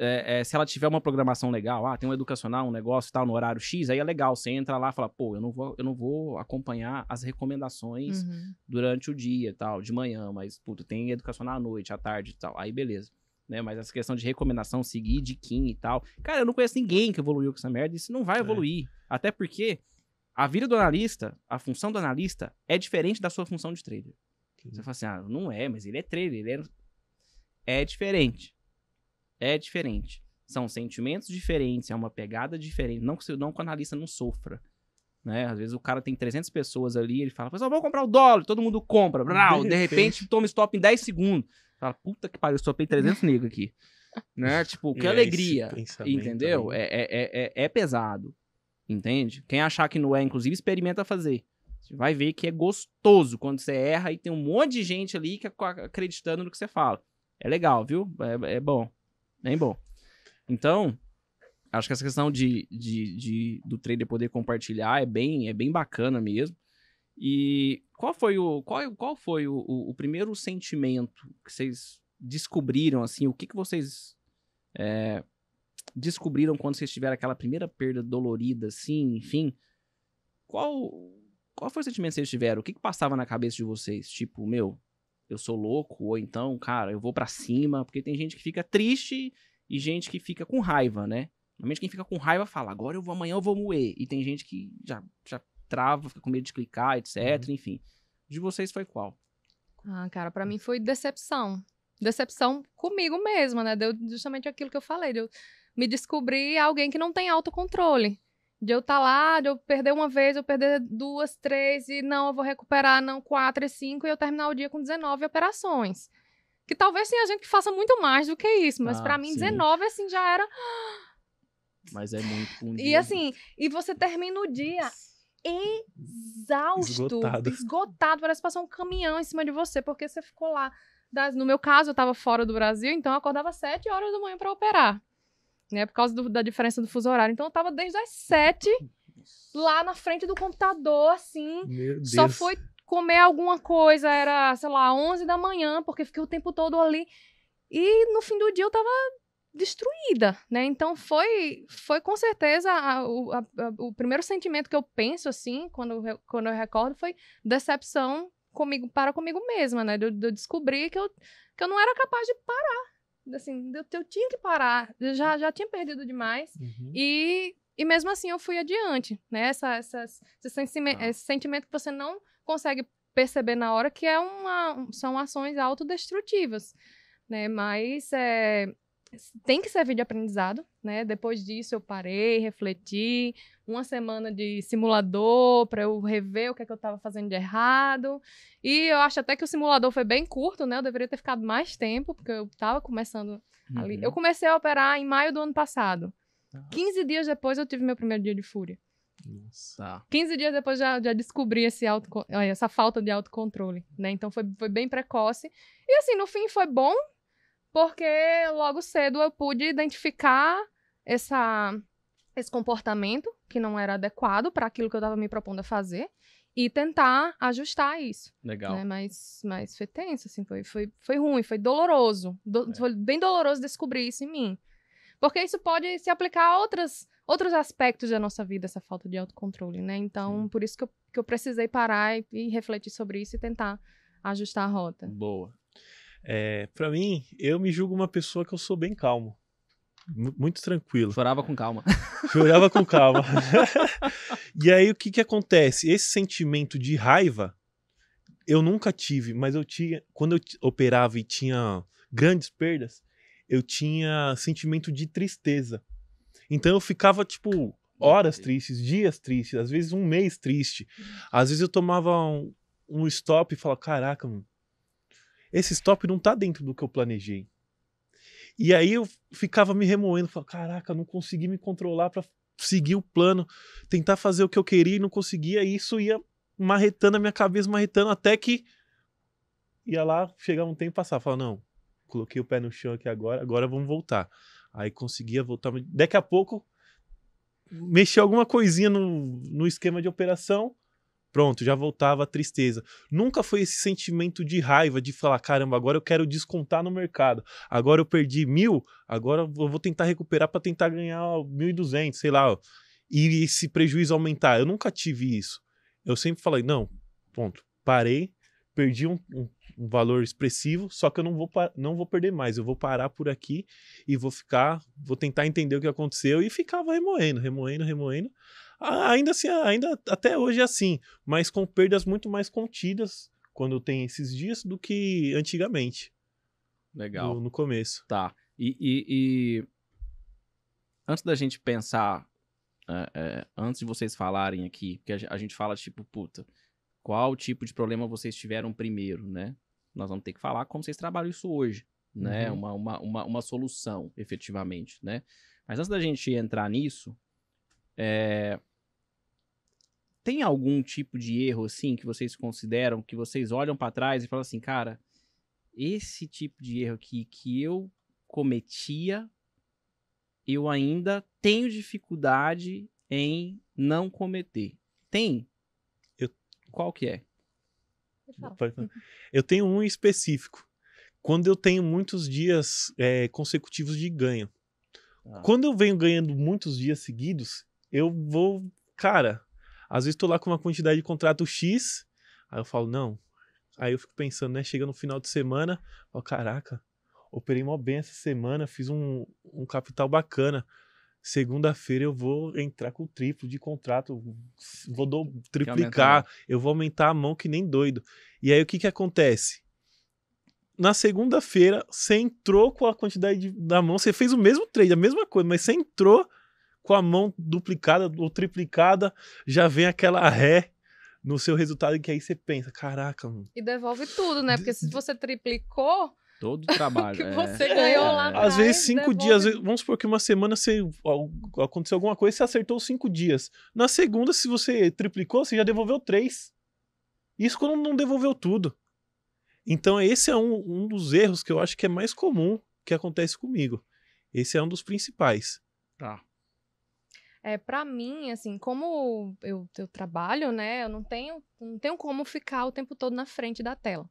é, é, se ela tiver uma programação legal, ah, tem um educacional, um negócio tal, no horário X, aí é legal. Você entra lá e fala, pô, eu não vou, eu não vou acompanhar as recomendações uhum. durante o dia tal, de manhã, mas, puto, tem educacional à noite, à tarde tal. Aí beleza. Né? Mas essa questão de recomendação, seguir de Kim e tal. Cara, eu não conheço ninguém que evoluiu com essa merda, isso não vai é. evoluir. É. Até porque a vida do analista, a função do analista, é diferente da sua função de trader. Sim. Você fala assim, ah, não é, mas ele é trader, ele é. É diferente é diferente. São sentimentos diferentes, é uma pegada diferente. Não que, não que o analista não sofra. Né? Às vezes o cara tem 300 pessoas ali, ele fala, pessoal, vou comprar o dólar, todo mundo compra. Brau, de, repente, toma stop em 10 segundos. Fala, puta que pariu, stopei 300 negros aqui. né? Tipo, que é, alegria. Entendeu? É, é, é, é, é pesado. Entende? Quem achar que não é, inclusive, experimenta fazer. Você vai ver que é gostoso quando você erra e tem um monte de gente ali que acreditando no que você fala. É legal, viu? É, é bom nem bom. Então, acho que essa questão de, de, de, do trader poder compartilhar é bem, é bem bacana mesmo. E qual foi o qual, qual foi o, o, o primeiro sentimento que vocês descobriram assim? O que, que vocês é, descobriram quando vocês tiveram aquela primeira perda dolorida, assim, enfim? Qual qual foi o sentimento que vocês tiveram? O que, que passava na cabeça de vocês? Tipo, meu, eu sou louco, ou então, cara, eu vou para cima, porque tem gente que fica triste e gente que fica com raiva, né? Normalmente quem fica com raiva fala, agora eu vou, amanhã eu vou moer. E tem gente que já, já trava, fica com medo de clicar, etc, uhum. enfim. De vocês foi qual? Ah, cara, para mim foi decepção. Decepção comigo mesma, né? Deu justamente aquilo que eu falei, de eu me descobrir alguém que não tem autocontrole. De eu estar tá lá, de eu perder uma vez, eu perder duas, três, e não, eu vou recuperar, não, quatro e cinco, e eu terminar o dia com 19 operações. Que talvez tenha gente que faça muito mais do que isso, mas ah, para mim, sim. 19, assim, já era. Mas é muito. Um e assim, e você termina o dia exausto, esgotado. esgotado, parece passar um caminhão em cima de você, porque você ficou lá. Das, no meu caso, eu estava fora do Brasil, então eu acordava às 7 horas da manhã para operar né? Por causa do, da diferença do fuso horário. Então eu tava desde as sete lá na frente do computador, assim. Meu Deus. Só foi comer alguma coisa, era, sei lá, 11 da manhã, porque fiquei o tempo todo ali. E no fim do dia eu tava destruída, né? Então foi, foi com certeza a, a, a, o primeiro sentimento que eu penso assim, quando, eu, quando eu recordo, foi decepção comigo para comigo mesma, né? De eu, de descobrir que eu, que eu não era capaz de parar, assim, eu, eu tinha que parar, eu já, já tinha perdido demais. Uhum. E, e mesmo assim eu fui adiante, né? Essa, essas, esse, sentimento, tá. ah. esse sentimento que você não consegue perceber na hora que é uma, são ações autodestrutivas, né? Mas é, tem que servir de aprendizado, né? Depois disso eu parei, refleti, uma semana de simulador para eu rever o que, é que eu estava fazendo de errado. E eu acho até que o simulador foi bem curto, né? Eu deveria ter ficado mais tempo, porque eu estava começando uhum. ali. Eu comecei a operar em maio do ano passado. Ah. Uhum. 15 dias depois eu tive meu primeiro dia de fúria. Nossa. 15 dias depois já, já descobri esse eh, essa falta de autocontrole, né? Então foi, foi bem precoce. E assim, no fim foi bom, porque logo cedo eu pude identificar essa, esse comportamento que não era adequado para aquilo que eu estava me propondo a fazer e tentar ajustar isso. Legal. Né? Mas, mas foi tenso, assim, foi, foi, foi ruim, foi doloroso. Do, é. Foi bem doloroso descobrir isso em mim. Porque isso pode se aplicar a outras, outros aspectos da nossa vida, essa falta de autocontrole, né? Então, Sim. por isso que eu, que eu precisei parar e, e refletir sobre isso e tentar ajustar a rota. Boa. É, para mim, eu me julgo uma pessoa que eu sou bem calmo. Muito tranquilo. Chorava com calma. Chorava com calma. e aí o que que acontece? Esse sentimento de raiva eu nunca tive, mas eu tinha, quando eu operava e tinha grandes perdas, eu tinha sentimento de tristeza. Então eu ficava tipo horas tristes, dias tristes, às vezes um mês triste. Às vezes eu tomava um, um stop e falava: Caraca, mano, esse stop não tá dentro do que eu planejei. E aí eu ficava me remoendo, falava, caraca, não consegui me controlar para seguir o plano, tentar fazer o que eu queria e não conseguia, e isso ia marretando a minha cabeça, marretando, até que ia lá, chegava um tempo e passava, falava, não, coloquei o pé no chão aqui agora, agora vamos voltar. Aí conseguia voltar, daqui a pouco mexia alguma coisinha no, no esquema de operação, Pronto, já voltava a tristeza. Nunca foi esse sentimento de raiva, de falar: caramba, agora eu quero descontar no mercado. Agora eu perdi mil, agora eu vou tentar recuperar para tentar ganhar mil e duzentos sei lá. E esse prejuízo aumentar. Eu nunca tive isso. Eu sempre falei: não, ponto, parei, perdi um, um, um valor expressivo, só que eu não vou, não vou perder mais. Eu vou parar por aqui e vou ficar, vou tentar entender o que aconteceu. E ficava remoendo, remoendo, remoendo, ah, ainda assim, ah, ainda até hoje é assim, mas com perdas muito mais contidas quando tem esses dias do que antigamente. Legal. No, no começo. Tá. E, e, e, antes da gente pensar, é, é, antes de vocês falarem aqui, porque a, gente fala tipo, puta, qual tipo de problema vocês tiveram primeiro, né? Nós vamos ter que falar como vocês trabalham isso hoje, né? Uhum. Uma, uma, uma, uma solução, efetivamente, né? Mas antes da gente entrar nisso, é... Tem algum tipo de erro, assim, que vocês consideram, que vocês olham para trás e falam assim, cara, esse tipo de erro aqui que eu cometia, eu ainda tenho dificuldade em não cometer. Tem? Eu... Qual que é? Eu tenho um específico. Quando eu tenho muitos dias é, consecutivos de ganho. Ah. Quando eu venho ganhando muitos dias seguidos, eu vou. Cara, às vezes tô lá com uma quantidade de contrato X, aí eu falo, não. Aí eu fico pensando, né? Chega no final de semana, ó, caraca, operei mó bem essa semana, fiz um, um capital bacana. Segunda-feira eu vou entrar com o triplo de contrato, vou do, triplicar, né? eu vou aumentar a mão que nem doido. E aí o que que acontece? Na segunda-feira, você entrou com a quantidade de, da mão, você fez o mesmo trade, a mesma coisa, mas você entrou com a mão duplicada ou triplicada, já vem aquela ré no seu resultado que aí você pensa, caraca, mano. E devolve tudo, né? Porque se você triplicou, Todo o trabalho. que é. você é. ganhou lá. É. Às vezes, cinco devolve. dias. Vamos supor que uma semana você, aconteceu alguma coisa, você acertou cinco dias. Na segunda, se você triplicou, você já devolveu três. Isso quando não devolveu tudo. Então, esse é um, um dos erros que eu acho que é mais comum que acontece comigo. Esse é um dos principais. Tá é, para mim, assim, como eu, eu trabalho, né, eu não tenho, não tenho como ficar o tempo todo na frente da tela.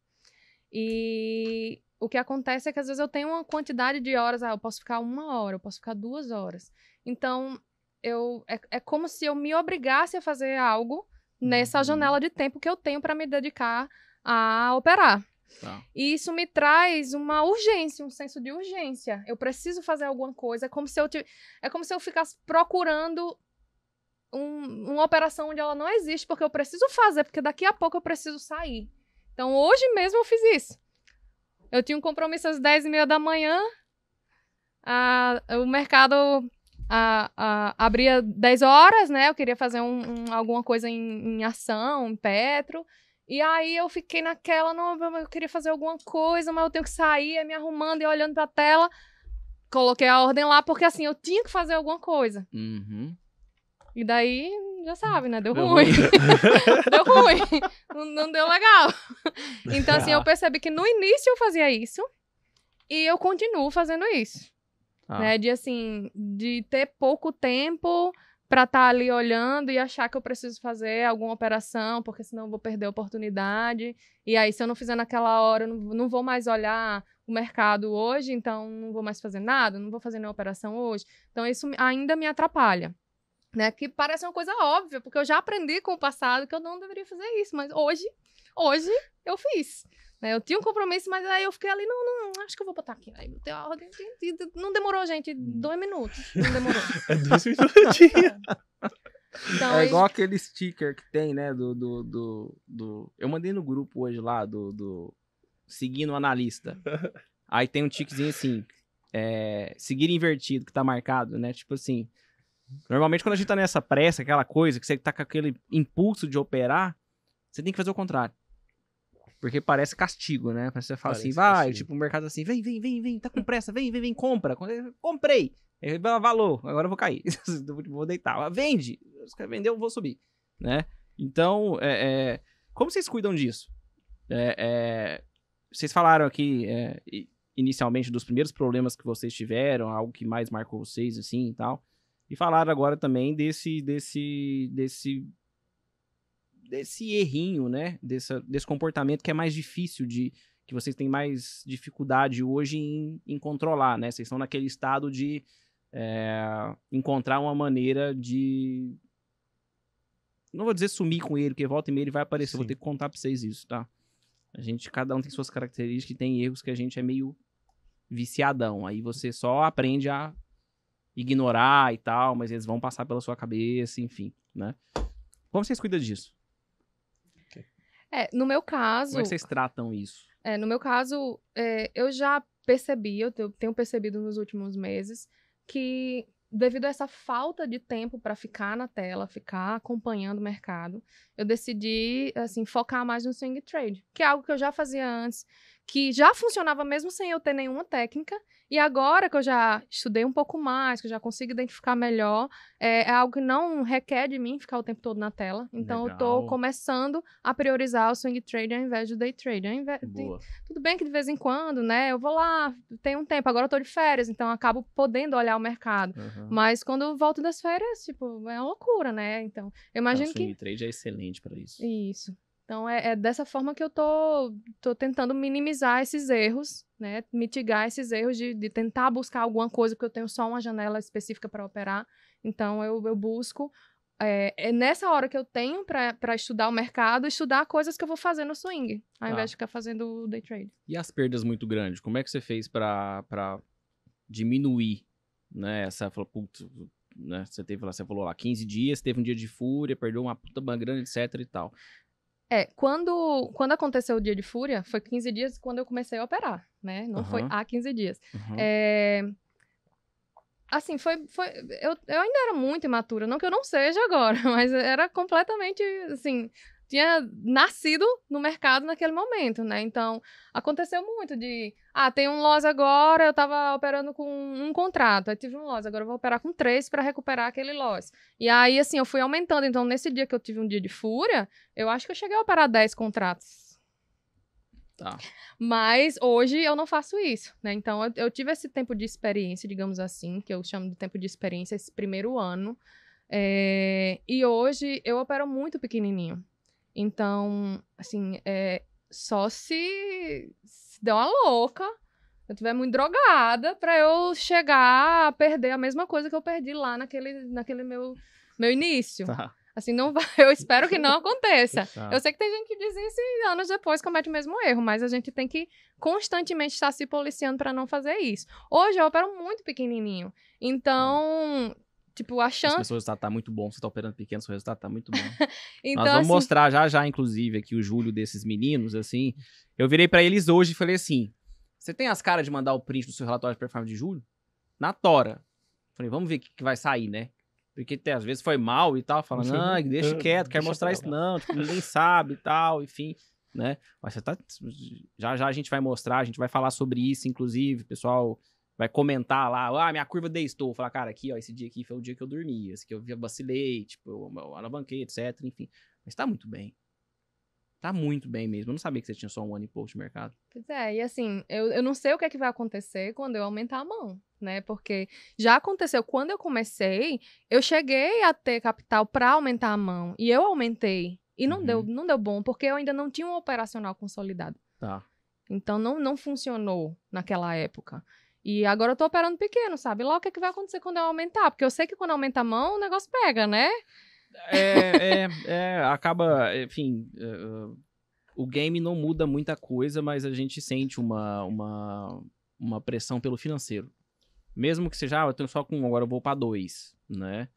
E o que acontece é que às vezes eu tenho uma quantidade de horas, ah, eu posso ficar uma hora, eu posso ficar duas horas. Então, eu, é, é como se eu me obrigasse a fazer algo nessa uhum. janela de tempo que eu tenho para me dedicar a operar. Tá. E isso me traz uma urgência, um senso de urgência. Eu preciso fazer alguma coisa. É como se eu, tiv... é como se eu ficasse procurando um, uma operação onde ela não existe, porque eu preciso fazer, porque daqui a pouco eu preciso sair. Então, hoje mesmo eu fiz isso. Eu tinha um compromisso às 10 e meia da manhã. A, o mercado a, a, abria 10 horas, né? Eu queria fazer um, um, alguma coisa em, em ação, em petro. E aí eu fiquei naquela, não, eu queria fazer alguma coisa, mas eu tenho que sair, me arrumando e olhando pra tela. Coloquei a ordem lá, porque assim, eu tinha que fazer alguma coisa. Uhum. E daí, já sabe, né? Deu, deu ruim. ruim. deu ruim. Não, não, deu legal. Então, assim, eu ah. percebi que no início eu fazia isso e eu continuo fazendo isso. Ah. Né? De assim, de ter pouco tempo para estar tá ali olhando e achar que eu preciso fazer alguma operação, porque senão eu vou perder a oportunidade. E aí, se eu não fizer naquela hora, eu não, não vou mais olhar o mercado hoje, então não vou mais fazer nada, não vou fazer nenhuma operação hoje. Então, isso ainda me atrapalha. Né? Que parece uma coisa óbvia, porque eu já aprendi com o passado que eu não deveria fazer isso, mas hoje, hoje eu fiz. Né? Eu tinha um compromisso, mas aí eu fiquei ali, não, não, acho que eu vou botar aqui. Aí botei a ordem. Não demorou, gente, hum. dois minutos. Não demorou. é dois minutinhos. Então, é aí... igual aquele sticker que tem, né? Do, do, do, do, Eu mandei no grupo hoje lá, do. do... Seguindo o analista. Aí tem um tiquezinho assim. É... Seguir invertido, que tá marcado, né? Tipo assim. Normalmente, quando a gente tá nessa pressa, aquela coisa, que você tá com aquele impulso de operar, você tem que fazer o contrário. Porque parece castigo, né? Quando você fala assim, parece assim, vai, castigo. tipo, o um mercado assim, vem, vem, vem, vem, tá com pressa, vem, vem, vem, compra. Comprei. Ah, valor, agora eu vou cair. vou deitar. Ah, vende. Se quer vender, eu vou subir. Né? Então, é, é... como vocês cuidam disso? É, é vocês falaram aqui é, inicialmente dos primeiros problemas que vocês tiveram, algo que mais marcou vocês, assim e tal. E falaram agora também desse, desse, desse desse errinho, né? Desse, desse comportamento que é mais difícil de. que vocês têm mais dificuldade hoje em, em controlar, né? Vocês estão naquele estado de é, encontrar uma maneira de. Não vou dizer sumir com ele, porque volta e meia ele vai aparecer. Sim. Vou ter que contar pra vocês isso, tá? A gente, cada um tem suas características e tem erros que a gente é meio viciadão. Aí você só aprende a ignorar e tal, mas eles vão passar pela sua cabeça, enfim, né? Como vocês cuidam disso? É, no meu caso. Como é que vocês tratam isso? É, no meu caso, é, eu já percebi, eu tenho percebido nos últimos meses, que devido a essa falta de tempo para ficar na tela, ficar acompanhando o mercado, eu decidi assim focar mais no swing trade, que é algo que eu já fazia antes, que já funcionava mesmo sem eu ter nenhuma técnica. E agora que eu já estudei um pouco mais, que eu já consigo identificar melhor, é, é algo que não requer de mim ficar o tempo todo na tela. Então Legal. eu estou começando a priorizar o swing trade ao invés do day trade. Invés... Tudo bem que de vez em quando, né? Eu vou lá, tem um tempo, agora eu tô de férias, então acabo podendo olhar o mercado. Uhum. Mas quando eu volto das férias, tipo, é uma loucura, né? Então, eu imagino então, o swing que. swing trade é excelente para isso. Isso. Então, é, é, dessa forma que eu tô, tô tentando minimizar esses erros, né? Mitigar esses erros de, de tentar buscar alguma coisa, porque eu tenho só uma janela específica para operar. Então, eu, eu busco. É, é, nessa hora que eu tenho para estudar o mercado, estudar coisas que eu vou fazer no swing, ao tá. invés de ficar fazendo day trade. E as perdas muito grandes? Como é que você fez para diminuir? Né? Essa, falou, putz, né? Você teve, você falou lá, 15 dias, teve um dia de fúria, perdeu uma puta grana, etc e tal. É, quando, quando aconteceu o dia de fúria, foi 15 dias quando eu comecei a operar, né? Não uhum. foi há 15 dias. Uhum. É, assim, foi. foi eu, eu ainda era muito imatura, não que eu não seja agora, mas era completamente assim tinha nascido no mercado naquele momento, né? Então, aconteceu muito de, ah, tem um loss agora, eu estava operando com um contrato, aí tive um loss, agora eu vou operar com três para recuperar aquele loss. E aí, assim, eu fui aumentando. Então, nesse dia que eu tive um dia de fúria, eu acho que eu cheguei a operar dez contratos. Tá. Mas hoje eu não faço isso, né? Então, eu, eu tive esse tempo de experiência, digamos assim, que eu chamo de tempo de experiência, esse primeiro ano. É... E hoje eu opero muito pequenininho. Então, assim, é, só se, se der uma louca, eu tiver muito drogada, para eu chegar a perder a mesma coisa que eu perdi lá naquele, naquele meu, meu início. Tá. Assim, não vai, eu espero que não aconteça. Tá. Eu sei que tem gente que diz isso e anos depois comete o mesmo erro, mas a gente tem que constantemente estar se policiando para não fazer isso. Hoje eu opero muito pequenininho. Então, Tipo, achando. Seu o resultado tá muito bom. Você tá operando pequeno, seu resultado tá muito bom. então, Nós vamos assim... mostrar já já, inclusive, aqui o Júlio desses meninos, assim. Eu virei para eles hoje e falei assim: você tem as caras de mandar o print do seu relatório de performance de julho? Na tora. Falei, vamos ver o que, que vai sair, né? Porque até, às vezes foi mal e tal, falando, não, uhum. deixa quieto, quero mostrar isso, não, tipo, ninguém sabe e tal, enfim, né? Mas você tá. Já já a gente vai mostrar, a gente vai falar sobre isso, inclusive, pessoal vai comentar lá, ah, minha curva deitou. Falar, cara, aqui, ó, esse dia aqui foi o dia que eu dormi, esse que eu vacilei, tipo, eu, eu alavanquei, etc, enfim. Mas tá muito bem. Tá muito bem mesmo. Eu não sabia que você tinha só um ano e pouco de mercado. Pois é, e assim, eu, eu não sei o que é que vai acontecer quando eu aumentar a mão, né? Porque já aconteceu, quando eu comecei, eu cheguei a ter capital para aumentar a mão. E eu aumentei. E não, uhum. deu, não deu bom, porque eu ainda não tinha um operacional consolidado. Tá. Então não, não funcionou naquela época. E agora eu tô operando pequeno, sabe? Lá o que, é que vai acontecer quando eu aumentar? Porque eu sei que quando aumenta a mão, o negócio pega, né? É, é, é acaba, enfim. Uh, o game não muda muita coisa, mas a gente sente uma, uma, uma pressão pelo financeiro. Mesmo que seja, ah, eu tenho só com um, agora eu vou para dois, né?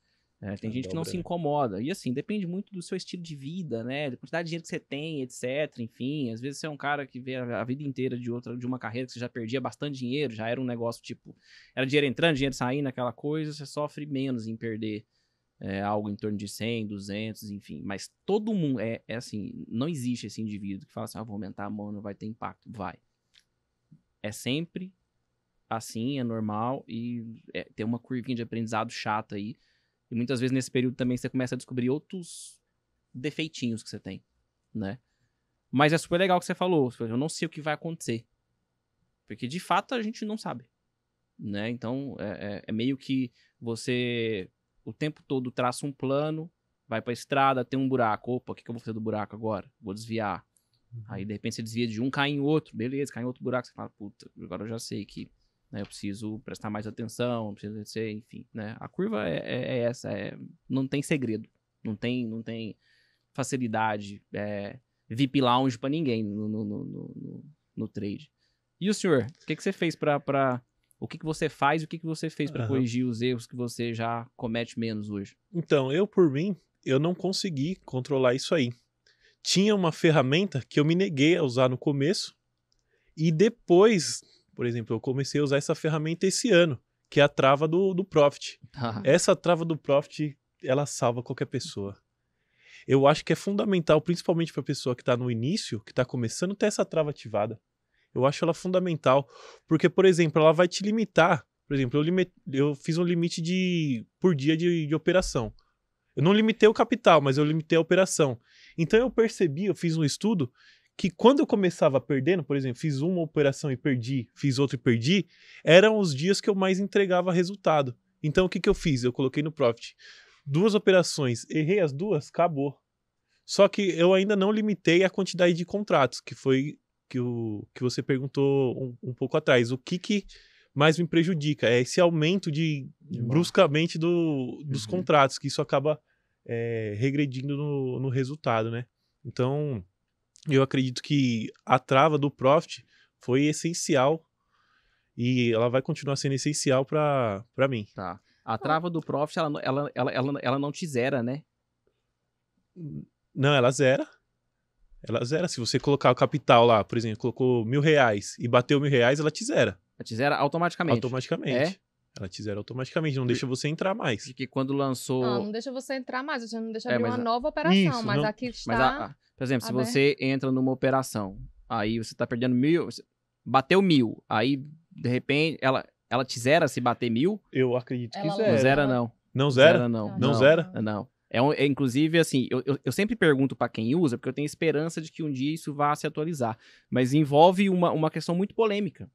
É, tem é gente que não se incomoda. E assim, depende muito do seu estilo de vida, né? Da quantidade de dinheiro que você tem, etc. Enfim, às vezes você é um cara que vê a vida inteira de outra, de uma carreira que você já perdia bastante dinheiro, já era um negócio tipo, era dinheiro entrando, dinheiro saindo, aquela coisa, você sofre menos em perder é, algo em torno de 100, 200, enfim. Mas todo mundo, é, é assim, não existe esse indivíduo que fala assim, ah, vou aumentar a mão, não vai ter impacto. Vai. É sempre assim, é normal e é, tem uma curvinha de aprendizado chata aí e muitas vezes nesse período também você começa a descobrir outros defeitinhos que você tem, né? Mas é super legal o que você falou. Eu não sei o que vai acontecer. Porque de fato a gente não sabe. Né? Então é, é, é meio que você o tempo todo traça um plano, vai pra estrada, tem um buraco. Opa, o que, que eu vou fazer do buraco agora? Vou desviar. Uhum. Aí de repente você desvia de um, cai em outro. Beleza, cai em outro buraco. Você fala, puta, agora eu já sei que né? Eu preciso prestar mais atenção, preciso ser, enfim, né? A curva é, é, é essa, é, não tem segredo, não tem, não tem facilidade, é, VIP lounge para ninguém no, no, no, no, trade. E o senhor, o que, que você fez para pra... O que, que você faz e o que, que você fez para uhum. corrigir os erros que você já comete menos hoje? Então, eu por mim, eu não consegui controlar isso aí. Tinha uma ferramenta que eu me neguei a usar no começo e depois por exemplo, eu comecei a usar essa ferramenta esse ano, que é a trava do, do Profit. Ah. Essa trava do Profit, ela salva qualquer pessoa. Eu acho que é fundamental, principalmente para a pessoa que está no início, que está começando, ter essa trava ativada. Eu acho ela fundamental, porque, por exemplo, ela vai te limitar. Por exemplo, eu, eu fiz um limite de por dia de, de operação. Eu não limitei o capital, mas eu limitei a operação. Então eu percebi, eu fiz um estudo que quando eu começava perdendo, né, por exemplo, fiz uma operação e perdi, fiz outra e perdi, eram os dias que eu mais entregava resultado. Então o que, que eu fiz? Eu coloquei no Profit. Duas operações, errei as duas, acabou. Só que eu ainda não limitei a quantidade de contratos, que foi que, o, que você perguntou um, um pouco atrás. O que, que mais me prejudica? É esse aumento de bruscamente do, dos uhum. contratos, que isso acaba é, regredindo no, no resultado, né? Então, eu acredito que a trava do Profit foi essencial e ela vai continuar sendo essencial para mim. Tá. A trava do Profit, ela, ela, ela, ela, ela não te zera, né? Não, ela zera. Ela zera. Se você colocar o capital lá, por exemplo, colocou mil reais e bateu mil reais, ela te zera. Ela te zera automaticamente. Automaticamente. É? Ela te zera automaticamente, não deixa você entrar mais. De que quando lançou. Não, não deixa você entrar mais, você não deixa é, uma a... nova operação, Isso, mas não... aqui está. Mas a, a... Por exemplo, aberto. se você entra numa operação, aí você está perdendo mil. Bateu mil, aí de repente ela, ela te zera se bater mil? Eu acredito ela que zera. Não zera, não. Não zera? zera não. Não, não zera? Não. É, um, é, inclusive, assim, eu, eu, eu sempre pergunto para quem usa, porque eu tenho esperança de que um dia isso vá se atualizar. Mas envolve uma, uma questão muito polêmica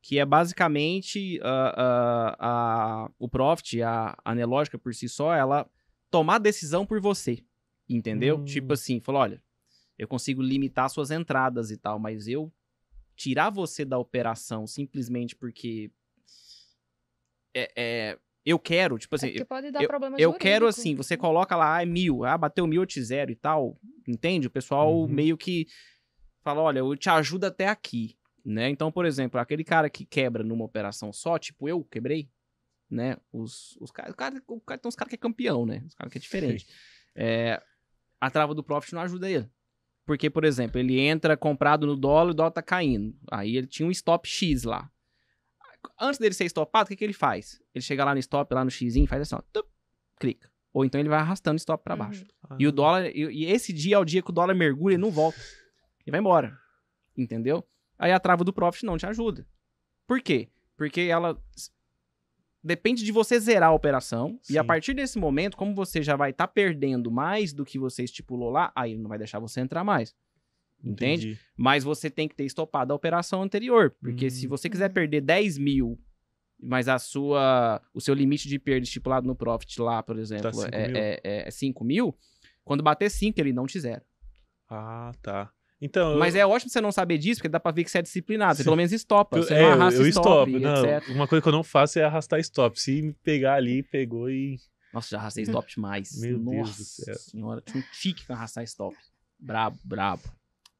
que é basicamente uh, uh, uh, o Profit, a anelógica por si só, ela tomar decisão por você, entendeu? Hum. Tipo assim, falou, olha, eu consigo limitar suas entradas e tal, mas eu tirar você da operação simplesmente porque é, é eu quero, tipo assim, é pode dar eu, problema eu quero assim, você né? coloca lá, ah, é mil, ah, bateu mil, eu te zero e tal, entende? O pessoal uhum. meio que fala, olha, eu te ajudo até aqui, né? Então, por exemplo, aquele cara que quebra numa operação só, tipo eu quebrei, né? Os, os caras, cara, o cara, então os caras que é campeão, né? Os caras que é diferente. É, a trava do profit não ajuda ele. Porque, por exemplo, ele entra comprado no dólar e o dólar tá caindo. Aí ele tinha um stop X lá. Antes dele ser stopado, o que, que ele faz? Ele chega lá no stop, lá no X, faz assim, ó, tup, clica. Ou então ele vai arrastando o stop para baixo. Uhum. E o ah. dólar, e, e esse dia é o dia que o dólar mergulha e não volta. Ele vai embora. Entendeu? Aí a trava do Profit não te ajuda. Por quê? Porque ela depende de você zerar a operação. Sim. E a partir desse momento, como você já vai estar tá perdendo mais do que você estipulou lá, aí ele não vai deixar você entrar mais. Entende? Entendi. Mas você tem que ter estopado a operação anterior. Porque hum. se você quiser hum. perder 10 mil, mas a sua, o seu limite de perda estipulado no Profit lá, por tá exemplo, tá 5 é, é, É, é, é 5 mil, quando bater 5, ele não te zera. Ah, tá. Então, Mas eu... é ótimo você não saber disso, porque dá pra ver que você é disciplinado. Você pelo menos estopa. Você é, não arrasta eu stop, stop não, Uma coisa que eu não faço é arrastar stop. Se me pegar ali, pegou e... Nossa, já arrastei stop demais. Meu Nossa Deus do céu. senhora, tinha um tique com arrastar stop. Brabo, brabo.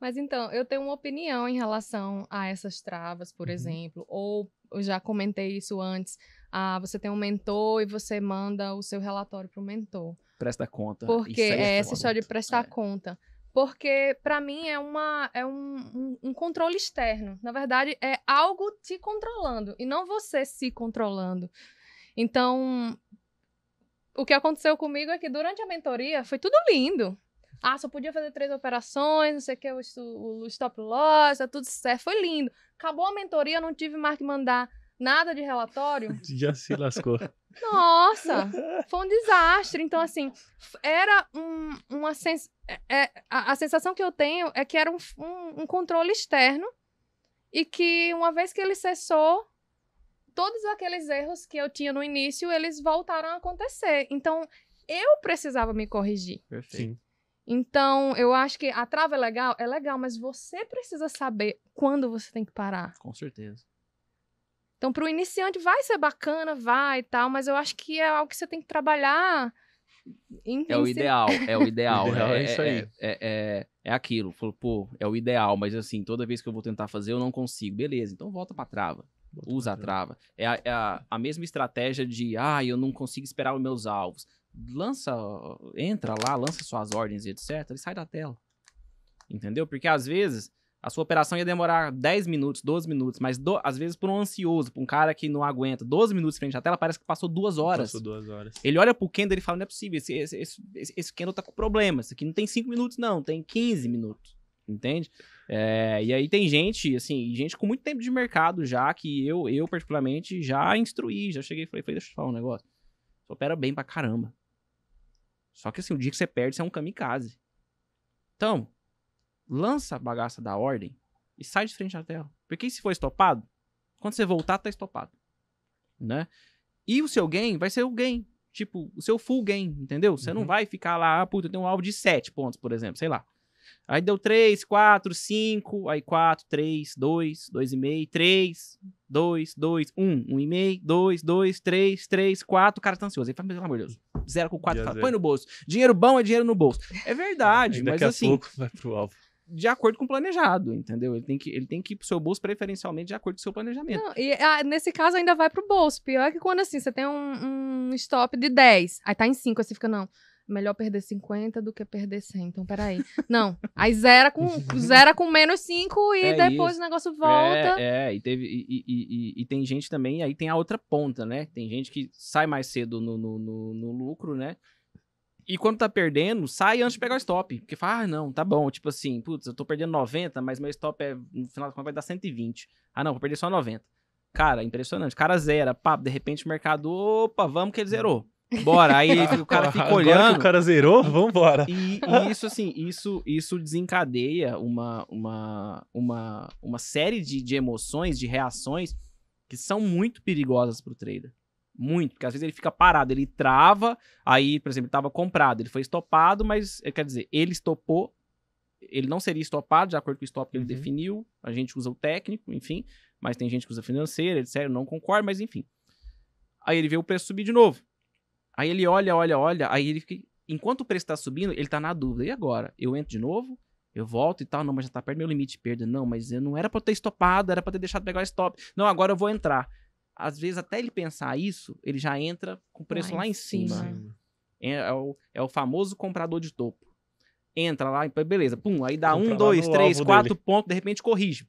Mas então, eu tenho uma opinião em relação a essas travas, por uhum. exemplo, ou eu já comentei isso antes. Ah, você tem um mentor e você manda o seu relatório para mentor. Presta conta. Porque é, é essa história de prestar é. conta porque para mim é, uma, é um, um, um, controle externo. Na verdade, é algo te controlando e não você se controlando. Então, o que aconteceu comigo é que durante a mentoria foi tudo lindo. Ah, só podia fazer três operações, não sei o que, o, o stop loss, é tudo certo, foi lindo. Acabou a mentoria, não tive mais que mandar nada de relatório. Já se lascou. Nossa, foi um desastre. Então, assim, era um, uma sens... É, é, a, a, sensação que eu tenho é que era um, um, um, controle externo e que uma vez que ele cessou, todos aqueles erros que eu tinha no início, eles voltaram a acontecer. Então, eu precisava me corrigir. Perfeito. Então, eu acho que a trava é legal, é legal, mas você precisa saber quando você tem que parar. Com certeza. Então, para o iniciante, vai ser bacana, vai e tal, mas eu acho que é algo que você tem que trabalhar. Em, é, em é o ideal, é o ideal, é o ideal. É, isso é, aí. É, é, é, é aquilo. Falou, pô, é o ideal, mas assim, toda vez que eu vou tentar fazer, eu não consigo. Beleza, então volta a trava. Volta usa pra a trava. É, a, é a, a mesma estratégia de, ah, eu não consigo esperar os meus alvos. Lança, entra lá, lança suas ordens e etc. E sai da tela. Entendeu? Porque às vezes a sua operação ia demorar 10 minutos, 12 minutos, mas do, às vezes por um ansioso, por um cara que não aguenta, 12 minutos frente à tela, parece que passou duas horas. Passou duas horas. Ele olha pro Kendall e fala: não é possível, esse, esse, esse, esse Kendall tá com problema, isso aqui não tem 5 minutos, não, tem 15 minutos. Entende? É, e aí tem gente, assim, gente com muito tempo de mercado já, que eu, eu particularmente, já instruí, já cheguei e falei, falei, deixa eu te falar um negócio. Você opera bem pra caramba. Só que assim, o dia que você perde, você é um kamikaze. Então, lança a bagaça da ordem e sai de frente da tela. Porque se for estopado, quando você voltar, tá estopado. Né? E o seu gain vai ser o gain. Tipo, o seu full gain, entendeu? Você uhum. não vai ficar lá, ah, puta, eu tenho um alvo de 7 pontos, por exemplo, sei lá. Aí deu 3, 4, 5, aí 4, 3, 2, 2,5, 3, 2, 2, 1, 1,5, 2, 2, 3, 3, 4. O cara tá ansioso. Ele fala, pelo amor de Deus, zero com 4, fala, põe no bolso. Dinheiro bom é dinheiro no bolso. É verdade, mas assim. Daqui a pouco vai pro alvo de acordo com o planejado, entendeu? Ele tem que, ele tem que ir pro seu bolso preferencialmente de acordo com o seu planejamento. Não, e ah, nesse caso ainda vai pro bolso. Pior é que quando assim, você tem um, um stop de 10, aí tá em 5, aí você fica, não, melhor perder 50 do que perder 100. Então, peraí. Não, aí zera com, zera com menos 5 e é depois isso. o negócio volta. É, é. e teve, e, e, e, e, tem gente também, aí tem a outra ponta, né? Tem gente que sai mais cedo no, no, no, no lucro, né? E quando tá perdendo, sai antes de pegar o stop. Porque fala, ah, não, tá bom. Tipo assim, putz, eu tô perdendo 90, mas meu stop é, no final da conta vai dar 120. Ah, não, vou perder só 90. Cara, impressionante. O cara zera, pá, de repente o mercado, opa, vamos que ele zerou. Bora. Aí o cara fica olhando. Agora que o cara zerou, vambora. E, e isso, assim, isso, isso desencadeia uma, uma, uma, uma série de, de emoções, de reações que são muito perigosas pro trader. Muito, porque às vezes ele fica parado, ele trava, aí, por exemplo, estava comprado, ele foi estopado, mas é, quer dizer, ele estopou, ele não seria estopado, de acordo com o stop que ele uhum. definiu, a gente usa o técnico, enfim, mas tem gente que usa financeira, etc, não concordo, mas enfim. Aí ele vê o preço subir de novo. Aí ele olha, olha, olha, aí ele fica... enquanto o preço está subindo, ele está na dúvida, e agora? Eu entro de novo? Eu volto e tal, não, mas já está perto do meu limite de perda. Não, mas eu não era para ter estopado, era para ter deixado pegar o stop. Não, agora eu vou entrar às vezes até ele pensar isso, ele já entra com o preço lá, lá em cima. cima. É, é, o, é o famoso comprador de topo. Entra lá, beleza, pum, aí dá um, dois, três, quatro pontos, de repente corrige.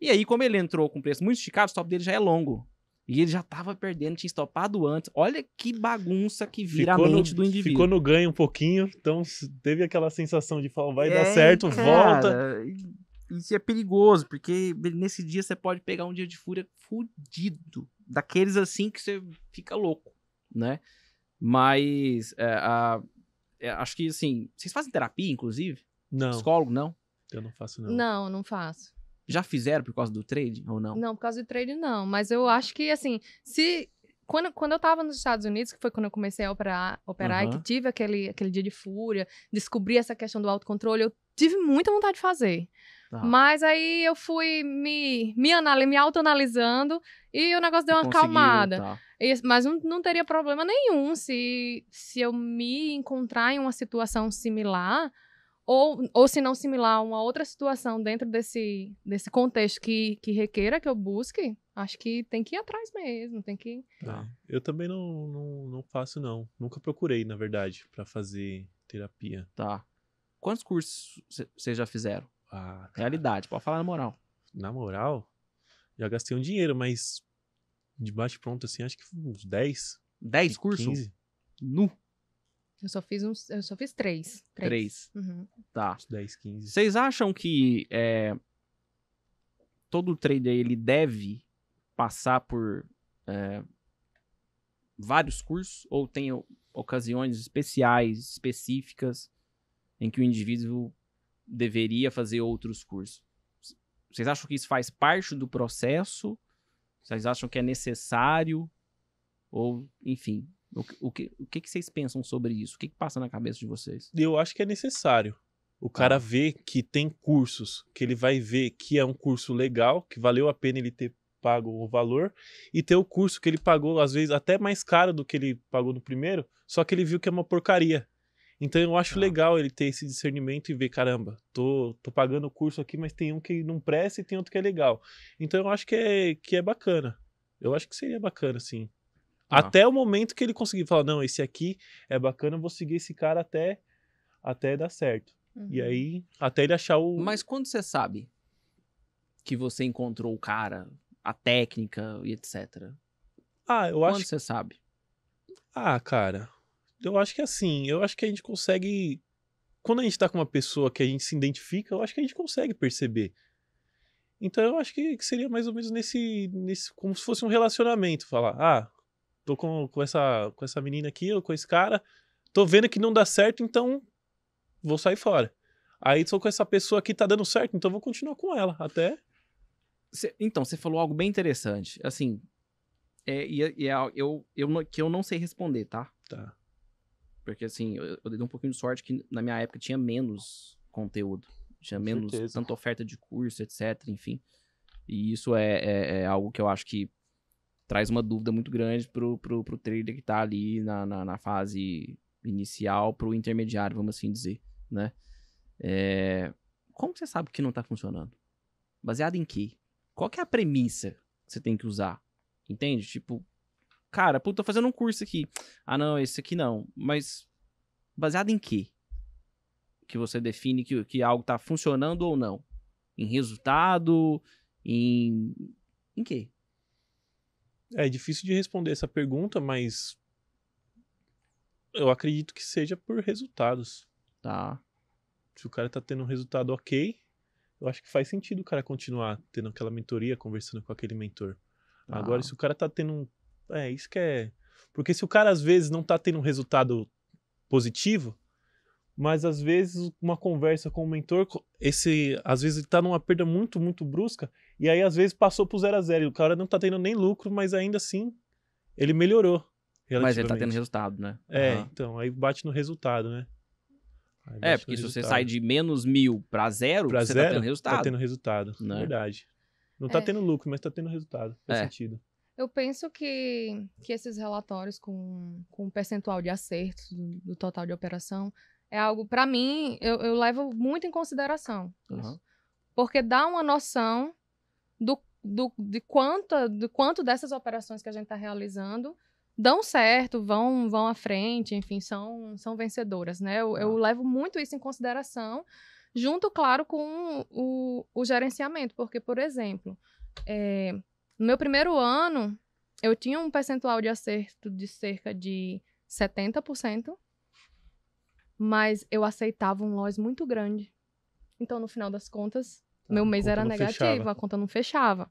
E aí, como ele entrou com preço muito esticado, o stop dele já é longo. E ele já tava perdendo, tinha estopado antes. Olha que bagunça que vira ficou a mente no, do indivíduo. Ficou no ganho um pouquinho, então teve aquela sensação de falar, vai é, dar certo, cara, volta isso é perigoso, porque nesse dia você pode pegar um dia de fúria fudido. Daqueles assim que você fica louco, né? Mas é, a, é, acho que assim. Vocês fazem terapia, inclusive? Não. Psicólogo, não? Eu não faço, não. Não, não faço. Já fizeram por causa do trade ou não? Não, por causa do trade, não. Mas eu acho que assim, se. Quando, quando eu tava nos Estados Unidos, que foi quando eu comecei a operar, operar uhum. e que tive aquele, aquele dia de fúria, descobri essa questão do autocontrole, eu tive muita vontade de fazer. Mas aí eu fui me, me, anal me autoanalisando e o negócio deu uma acalmada. Tá. Mas não, não, teria problema nenhum se, se eu me encontrar em uma situação similar, ou, ou se não similar a uma outra situação dentro desse, desse contexto que, que requeira que eu busque, acho que tem que ir atrás mesmo, tem que... Ah, eu também não, não, não faço, não. Nunca procurei, na verdade, para fazer terapia. Tá. Quantos cursos vocês já fizeram? a realidade. Pode falar na moral. Na moral, já gastei um dinheiro, mas de baixo pronto, assim, acho que uns 10. 10 cursos? Nu. Eu só fiz uns. Eu só fiz três. Três. três. Uhum. Tá. Uns 10, 15. Vocês acham que é, todo trader ele deve passar por é, vários cursos? Ou tem ocasiões especiais, específicas, em que o indivíduo deveria fazer outros cursos. Vocês acham que isso faz parte do processo? Vocês acham que é necessário? Ou, enfim, o, o, que, o que, que vocês pensam sobre isso? O que, que passa na cabeça de vocês? Eu acho que é necessário. O cara ah. vê que tem cursos, que ele vai ver que é um curso legal, que valeu a pena ele ter pago o valor, e ter o curso que ele pagou, às vezes, até mais caro do que ele pagou no primeiro, só que ele viu que é uma porcaria. Então eu acho ah. legal ele ter esse discernimento e ver, caramba, tô, tô pagando o curso aqui, mas tem um que não presta e tem outro que é legal. Então eu acho que é, que é bacana. Eu acho que seria bacana, sim. Ah. Até o momento que ele conseguir falar, não, esse aqui é bacana, vou seguir esse cara até, até dar certo. Uhum. E aí, até ele achar o. Mas quando você sabe que você encontrou o cara, a técnica e etc. Ah, eu quando acho. Quando você sabe? Ah, cara eu acho que assim, eu acho que a gente consegue. Quando a gente tá com uma pessoa que a gente se identifica, eu acho que a gente consegue perceber. Então eu acho que, seria mais ou menos nesse, nesse. Como se fosse um relacionamento. Falar, ah, tô com, com, essa, com essa menina aqui, ou com esse cara, tô vendo que não dá certo, então vou sair fora. Aí tô com essa pessoa que tá dando certo, então vou continuar com ela até. Cê, então, você falou algo bem interessante. Assim, é, e, é, e é, eu, eu, que eu não sei responder, tá? Tá. Porque assim, eu, eu dei um pouquinho de sorte que na minha época tinha menos conteúdo. Tinha menos tanta oferta de curso, etc, enfim. E isso é, é, é, algo que eu acho que traz uma dúvida muito grande pro, pro, pro trader que tá ali na, na, na fase inicial pro intermediário, vamos assim dizer, né? É... Como você sabe que não tá funcionando? Baseado em quê? Qual que é a premissa que você tem que usar? Entende? Tipo, cara, pô, tô fazendo um curso aqui. Ah, não, esse aqui não. Mas baseado em quê? Que você define que, que algo tá funcionando ou não? Em resultado? Em. Em quê? É difícil de responder essa pergunta, mas. Eu acredito que seja por resultados. Tá. Se o cara tá tendo um resultado ok, eu acho que faz sentido o cara continuar tendo aquela mentoria, conversando com aquele mentor. Tá. Agora, se o cara tá tendo um é, isso que é. Porque se o cara às vezes não tá tendo um resultado positivo, mas às vezes uma conversa com o mentor, esse, às vezes ele tá numa perda muito, muito brusca, e aí às vezes passou pro zero a zero, o cara não tá tendo nem lucro, mas ainda assim ele melhorou. Mas ele tá tendo resultado, né? É, uhum. então, aí bate no resultado, né? É, porque se você sai de menos mil para zero, pra você tá zero, tá tendo resultado. Tá tendo resultado, né? verdade. Não tá é. tá tendo lucro, mas tá tendo resultado. Faz é. sentido. Eu penso que, que esses relatórios com, com percentual de acertos do, do, total de operação é algo, para mim, eu, eu, levo muito em consideração. Uhum. Porque dá uma noção do, do, de, quanto, de quanto dessas operações que a gente está realizando dão certo, vão, vão à frente, enfim, são, são vencedoras. Né? Eu, uhum. eu levo muito isso em consideração, junto, claro, com o, o gerenciamento. Porque, por exemplo, é, no meu primeiro ano, eu tinha um percentual de acerto de cerca de 70%, mas eu aceitava um loss muito grande. Então, no final das contas, tá, meu mês era negativo, fechava. a conta não fechava.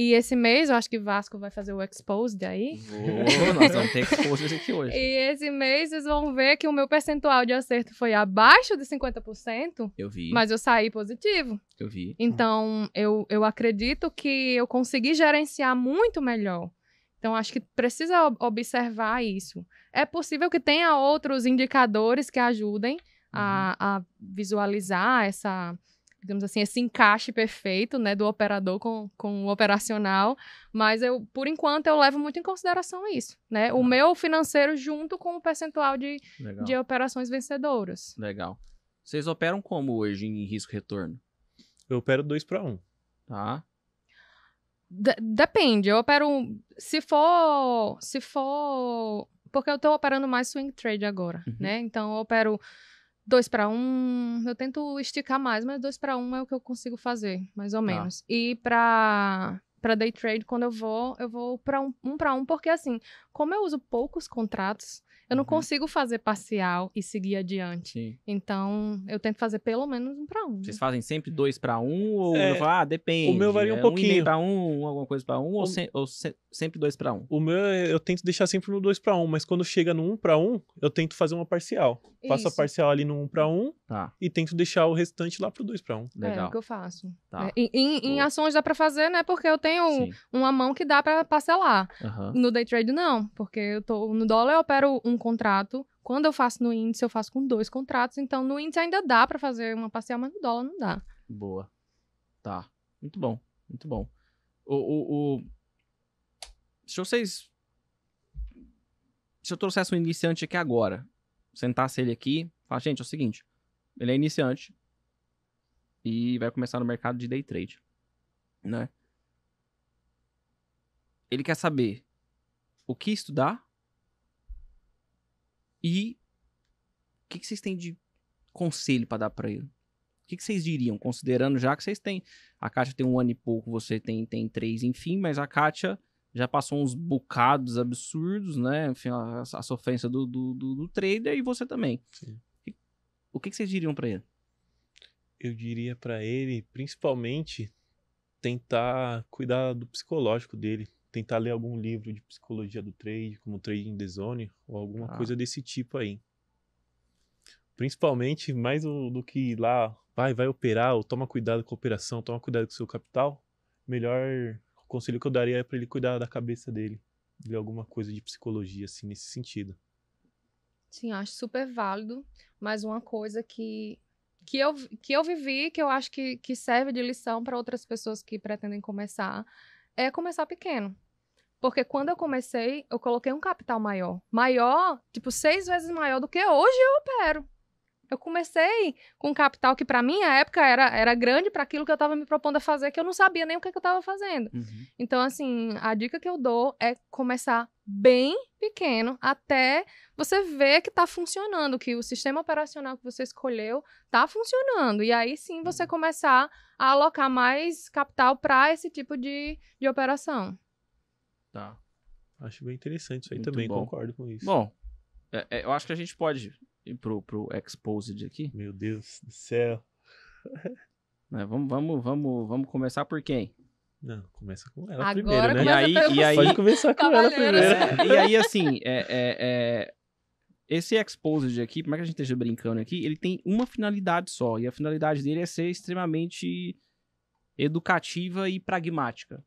E esse mês, eu acho que Vasco vai fazer o expose daí. Vou. nós vamos ter expose aqui hoje. e esse mês vocês vão ver que o meu percentual de acerto foi abaixo de 50%. Eu vi. Mas eu saí positivo. Eu vi. Então, eu, eu acredito que eu consegui gerenciar muito melhor. Então, acho que precisa observar isso. É possível que tenha outros indicadores que ajudem uhum. a, a visualizar essa digamos assim, esse encaixe perfeito, né, do operador com, com o operacional, mas eu, por enquanto, eu levo muito em consideração isso, né, o tá. meu financeiro junto com o percentual de, de operações vencedoras. Legal. Vocês operam como hoje em risco-retorno? Eu opero dois para um. Tá. depende, eu opero, se for, se for, porque eu estou operando mais swing trade agora, uhum. né, então eu opero dois para um, eu tento esticar mais, mas dois para um é o que eu consigo fazer, mais ou tá. menos. Ah. E para para day trade, quando eu vou, eu vou para um, um para um, porque assim, como eu uso poucos contratos, eu não uhum. consigo fazer parcial e seguir adiante. Sim. Então, eu tento fazer pelo menos um para um. Vocês fazem sempre dois para um ou é, ah, depende. O meu varia um é, pouquinho. Um para um, alguma coisa para um, ou, se, ou se, sempre 2 para 1. O meu eu tento deixar sempre no 2 para 1, mas quando chega no 1 um para 1, um, eu tento fazer uma parcial. Isso. Faço a parcial ali no 1 um para 1 tá. e tento deixar o restante lá pro 2 para 1. Legal. É o que eu faço. Tá. É, em, em ações dá para fazer, né? Porque eu tenho Sim. uma mão que dá para parcelar. Uhum. No day trade não, porque eu tô no dólar eu opero um contrato quando eu faço no índice, eu faço com dois contratos. Então, no índice ainda dá para fazer uma parcial, mas no dólar não dá. Boa. Tá. Muito bom. Muito bom. O, o, o, se vocês. Se eu trouxesse um iniciante aqui agora, sentasse ele aqui, falar, gente, é o seguinte, ele é iniciante e vai começar no mercado de day trade, né? Ele quer saber o que estudar e o que, que vocês têm de conselho para dar para ele. O que, que vocês diriam, considerando já que vocês têm... A Kátia tem um ano e pouco, você tem, tem três, enfim, mas a Kátia já passou uns bocados absurdos, né? Enfim, a, a sofrência do, do, do, do, trader e você também. Sim. O que, que vocês diriam para ele? Eu diria para ele, principalmente, tentar cuidar do psicológico dele. Tentar ler algum livro de psicologia do trade, como Trading the Zone, ou alguma ah. coisa desse tipo aí. Principalmente, mais do, do que lá, vai, vai operar, ou toma cuidado com a operação, toma cuidado com o seu capital. Melhor conselho que eu daria é para ele cuidar da cabeça dele, ver alguma coisa de psicologia, assim, nesse sentido. Sim, acho super válido, mas uma coisa que, que, eu, que eu vivi, que eu acho que, que serve de lição para outras pessoas que pretendem começar, é começar pequeno. Porque quando eu comecei, eu coloquei um capital maior. Maior, tipo, seis vezes maior do que hoje eu opero. Eu comecei com capital que, para mim, a época era, era grande para aquilo que eu estava me propondo a fazer, que eu não sabia nem o que, é que eu estava fazendo. Uhum. Então, assim, a dica que eu dou é começar bem pequeno até você ver que está funcionando, que o sistema operacional que você escolheu está funcionando. E aí sim você uhum. começar a alocar mais capital para esse tipo de, de operação. Tá. Acho bem interessante isso aí Muito também, bom. concordo com isso. Bom, é, é, eu acho que a gente pode e pro, pro Exposed aqui. Meu Deus do céu. É, vamos, vamos, vamos, vamos começar por quem? Não, começa com ela Agora primeiro, né? E aí, e aí, Pode começar com ela primeiro. Né? e aí, assim, é, é, é, esse Exposed aqui, como é que a gente esteja brincando aqui, ele tem uma finalidade só. E a finalidade dele é ser extremamente educativa e pragmática.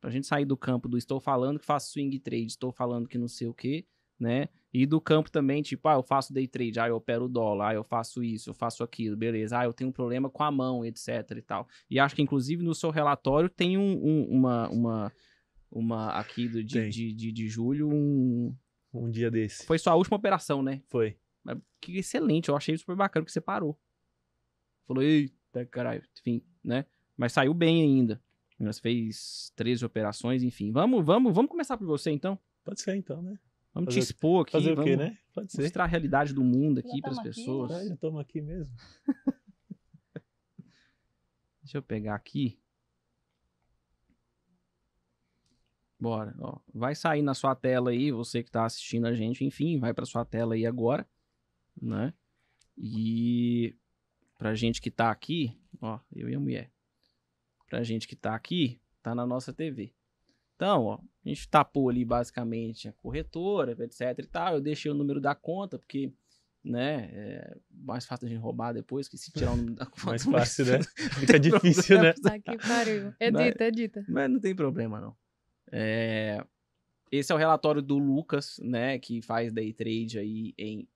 Pra gente sair do campo do estou falando que faço swing trade, estou falando que não sei o quê né? E do campo também, tipo, ah, eu faço day trade, ah, eu opero o dólar, ah, eu faço isso, eu faço aquilo, beleza, ah, eu tenho um problema com a mão, etc e tal. E acho que, inclusive, no seu relatório tem um, um uma, uma, uma aqui do, de, de, de, de, julho, um... Um dia desse. Foi sua última operação, né? Foi. Mas, que excelente, eu achei super bacana que você parou. Falou, eita, caralho, enfim, né? Mas saiu bem ainda. Nós fez 13 operações, enfim. Vamos, vamos, vamos começar por você, então? Pode ser, então, né? Vamos fazer, te expor aqui. Fazer o quê, né? Pode ser. Mostrar a realidade do mundo aqui para as pessoas. Aqui. Ah, já estamos aqui mesmo. Deixa eu pegar aqui. Bora, ó. Vai sair na sua tela aí, você que está assistindo a gente, enfim, vai para sua tela aí agora, né? E a gente que está aqui, ó, eu e a mulher. a gente que está aqui, tá na nossa TV. Então, ó, a gente tapou ali basicamente a corretora, etc e tal. Eu deixei o número da conta, porque né? É mais fácil a gente roubar depois que se tirar o número da conta. mais fácil, né? Fica difícil, né? Aqui, pariu. É dita, é dita. Mas não tem problema, não. É... Esse é o relatório do Lucas, né? Que faz day trade aí em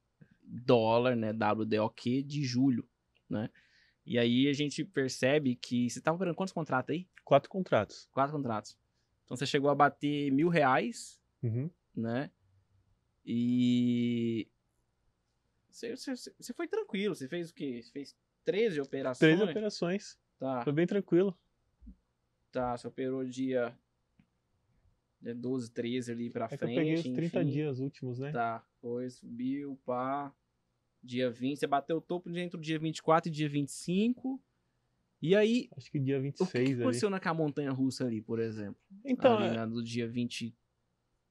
dólar, né? WDOQ de julho, né? E aí a gente percebe que... Você estava operando quantos contratos aí? Quatro contratos. Quatro contratos. Então você chegou a bater mil reais, uhum. né? E. Você, você, você, foi tranquilo, você fez o quê? Você fez 13 operações? 13 operações. Tá. Foi bem tranquilo. Tá, você operou dia 12, né, 13 ali pra é frente. Que eu peguei os 30 enfim. dias últimos, né? Tá, foi, subiu, pá. Dia 20, você bateu o topo entre o dia 24 e dia 25. E aí. Acho que dia 26. O que, que aconteceu naquela montanha russa ali, por exemplo? Então. Ali, é dia 20.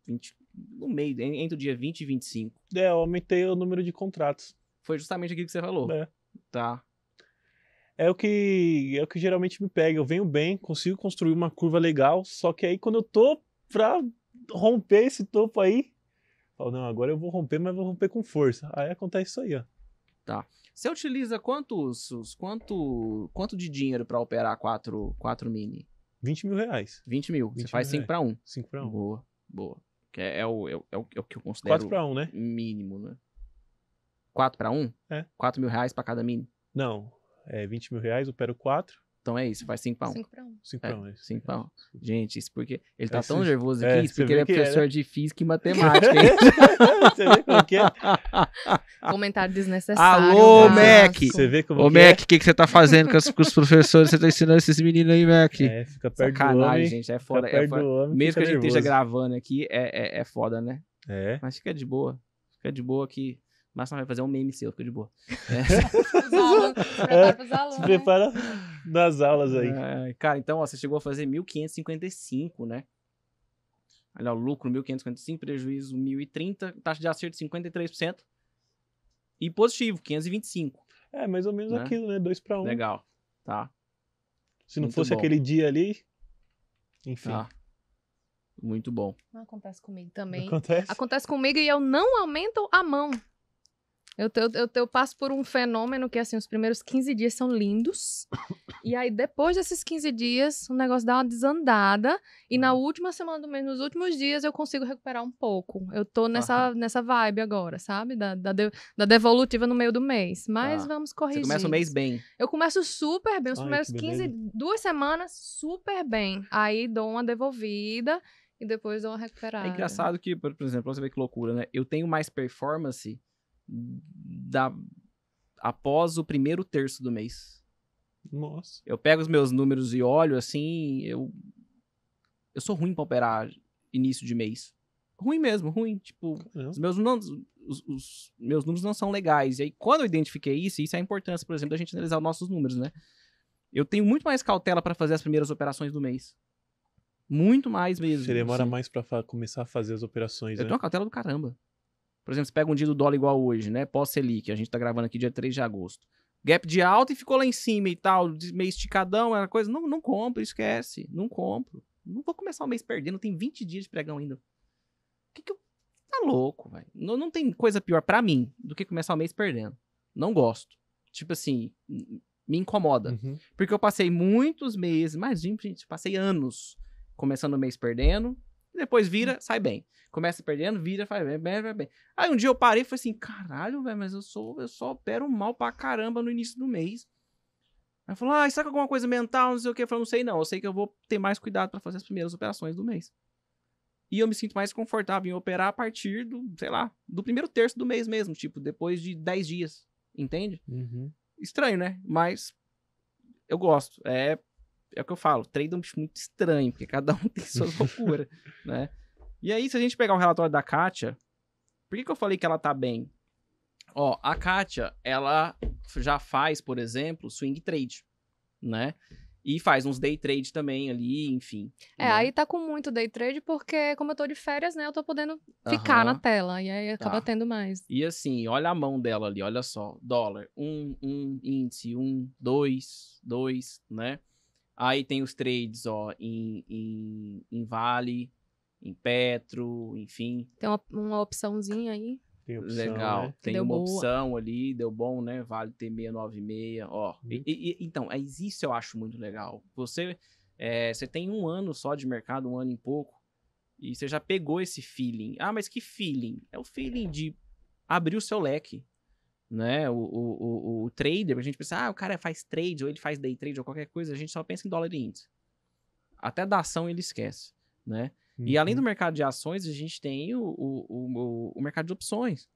20 no meio, entre o dia 20 e 25. É, eu aumentei o número de contratos. Foi justamente aquilo que você falou. É. Tá. É o que é o que geralmente me pega. Eu venho bem, consigo construir uma curva legal, só que aí quando eu tô pra romper esse topo aí, falo, não, agora eu vou romper, mas vou romper com força. Aí acontece isso aí, ó. Tá. Você utiliza quantos, quanto, quanto de dinheiro para operar quatro, quatro mini? 20 mil reais. 20 mil. 20 você faz 5 para 1. 5 para 1. Boa, boa. Que é, é, o, é, é, o, é o que eu considero 4 para 1, né? Mínimo, né? 4 para 1? É. 4 mil reais para cada mini? Não. É 20 mil reais, opero 4. Então é isso, faz 5 para 1. 5 para 1. 5 para 1, 5 1. Gente, isso porque. Ele tá é, tão nervoso é, aqui, é, isso porque ele é, é né? professor de física e matemática, você vê como que é? Comentário desnecessário. Alô, Mac! Você vê como Ô, que é? Mac, o que, que você tá fazendo com os, com os professores? Você tá ensinando esses meninos aí, Mac? É, fica perto Sacanagem, do homem, gente, é foda. É foda. Homem, Mesmo que a gente nervoso. esteja gravando aqui, é, é, é foda, né? É. Mas fica de boa. Fica de boa aqui mas não vai fazer um meme seu, fica de boa. É. alunos, se né? prepara nas aulas aí. É, cara, então, ó, você chegou a fazer 1.555, né? Olha, o lucro 1.555, prejuízo 1.030, taxa de acerto 53%. E positivo, 525. É, mais ou menos né? aquilo, né? 2 para 1. Um. Legal, tá. Se não Muito fosse bom. aquele dia ali, enfim. Tá. Muito bom. Não acontece comigo também. Acontece? Acontece comigo e eu não aumento a mão. Eu, eu, eu, eu, passo por um fenômeno que, assim, os primeiros 15 dias são lindos. e aí, depois desses 15 dias, o negócio dá uma desandada. E uhum. na última semana do mês, nos últimos dias, eu consigo recuperar um pouco. Eu tô nessa, uhum. nessa vibe agora, sabe? Da, da, de, da devolutiva no meio do mês. Mas uhum. vamos corrigir. Você começa o mês bem. Eu começo super bem. Os Ai, primeiros 15, duas semanas, super bem. Aí dou uma devolvida e depois dou uma é recuperada. É engraçado que, por exemplo, você vê que loucura, né? Eu tenho mais performance da, após o primeiro terço do mês. Nossa. Eu pego os meus números e olho assim, eu eu sou ruim para operar início de mês. Ruim mesmo, ruim, tipo, é. os meus não, os, os, meus números não são legais. E aí quando eu identifiquei isso, isso é a importância, por exemplo, da gente analisar os nossos números, né? Eu tenho muito mais cautela para fazer as primeiras operações do mês. Muito mais mesmo. Você demora assim. mais para começar a fazer as operações, Eu né? tenho uma cautela do caramba. Por exemplo, você pega um dia do dólar igual hoje, né? Pós-Selic, a gente tá gravando aqui dia 3 de agosto. Gap de alta e ficou lá em cima e tal, meio esticadão, era coisa. Não, não compro, esquece. Não compro. Não vou começar o mês perdendo, tem 20 dias de pregão ainda. O que que eu... Tá louco, velho. Não, não tem coisa pior para mim do que começar o mês perdendo. Não gosto. Tipo assim, me incomoda. Uhum. Porque eu passei muitos meses, imagina, gente, passei anos começando o mês perdendo, depois vira, hum. sai bem. Começa perdendo, vira, faz bem, bem, bem, Aí um dia eu parei e falei assim: caralho, velho, mas eu sou, eu só opero mal pra caramba no início do mês. Aí falou: ah, será que alguma coisa mental, não sei o que? Eu falei, não sei não, eu sei que eu vou ter mais cuidado para fazer as primeiras operações do mês. E eu me sinto mais confortável em operar a partir do, sei lá, do primeiro terço do mês mesmo, tipo, depois de 10 dias, entende? Uhum. Estranho, né? Mas eu gosto. É é o que eu falo, trade é um bicho muito estranho, porque cada um tem suas loucuras, né? E aí, se a gente pegar o relatório da Kátia, por que, que eu falei que ela tá bem? Ó, a Kátia, ela já faz, por exemplo, swing trade, né? E faz uns day trade também ali, enfim. É, né? aí tá com muito day trade, porque como eu tô de férias, né, eu tô podendo ficar uhum. na tela. E aí acaba tá. tendo mais. E assim, olha a mão dela ali, olha só. Dólar, um, um, índice, um, dois, dois, né? Aí tem os trades, ó, em, em, em Vale, em Petro, enfim. Tem uma, uma opçãozinha aí. Tem opção, Legal. Né? Tem deu uma boa. opção ali, deu bom, né? Vale ter 696, ó. Uhum. E, e, então, é isso eu acho muito legal. Você, é, você tem um ano só de mercado, um ano e pouco, e você já pegou esse feeling. Ah, mas que feeling? É o feeling de abrir o seu leque né? O, o, o, o, trader, a gente pensa, ah, o cara faz trade, ou ele faz day trade, ou qualquer coisa, a gente só pensa em dólar e índice. Até da ação ele esquece, né? Uhum. E além do uhum. mercado de ações, a gente tem o, o, o, mercado de opções.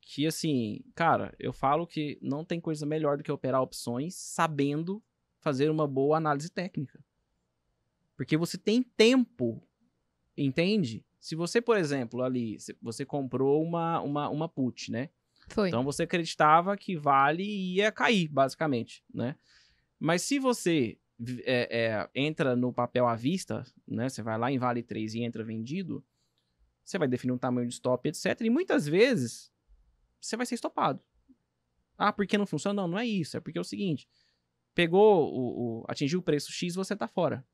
Que, assim, cara, eu falo que não tem coisa melhor do que operar opções sabendo fazer uma boa análise técnica. Porque você tem tempo, entende? Se você, por exemplo, ali, você comprou uma, uma, uma put, né? Foi. Então você acreditava que vale ia cair, basicamente, né? Mas se você é, é, entra no papel à vista, né? Você vai lá em Vale 3 e entra vendido, você vai definir um tamanho de stop, etc. E muitas vezes você vai ser estopado. Ah, porque não funciona? Não, não é isso. É porque é o seguinte: pegou o. o atingiu o preço X, você tá fora.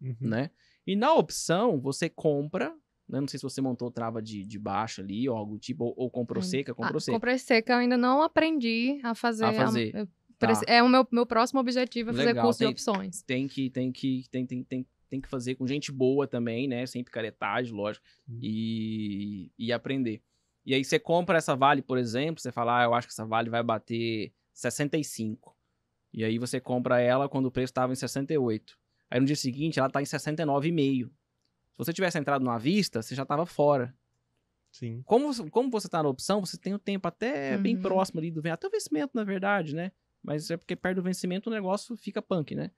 Uhum. Né? E na opção, você compra né, não sei se você montou trava de, de baixo ali, ou algo tipo, ou, ou comprou hum. seca, comprou ah, seca. Comprei seca, eu ainda não aprendi a fazer. A é fazer. A, tá. É o meu, meu próximo objetivo, é fazer Legal. curso tem, de opções. Tem que, tem que, tem, tem, tem, tem que fazer com gente boa também, né? Sem picaretagem, lógico, hum. e, e aprender. E aí você compra essa Vale, por exemplo, você fala, ah, eu acho que essa Vale vai bater 65. E aí você compra ela quando o preço estava em 68. Aí no dia seguinte ela está em 69,5 você tivesse entrado numa vista você já estava fora. Sim. Como, como você está na opção, você tem o tempo até uhum. bem próximo ali do vencimento. Até o vencimento, na verdade, né? Mas é porque perto do vencimento o negócio fica punk, né?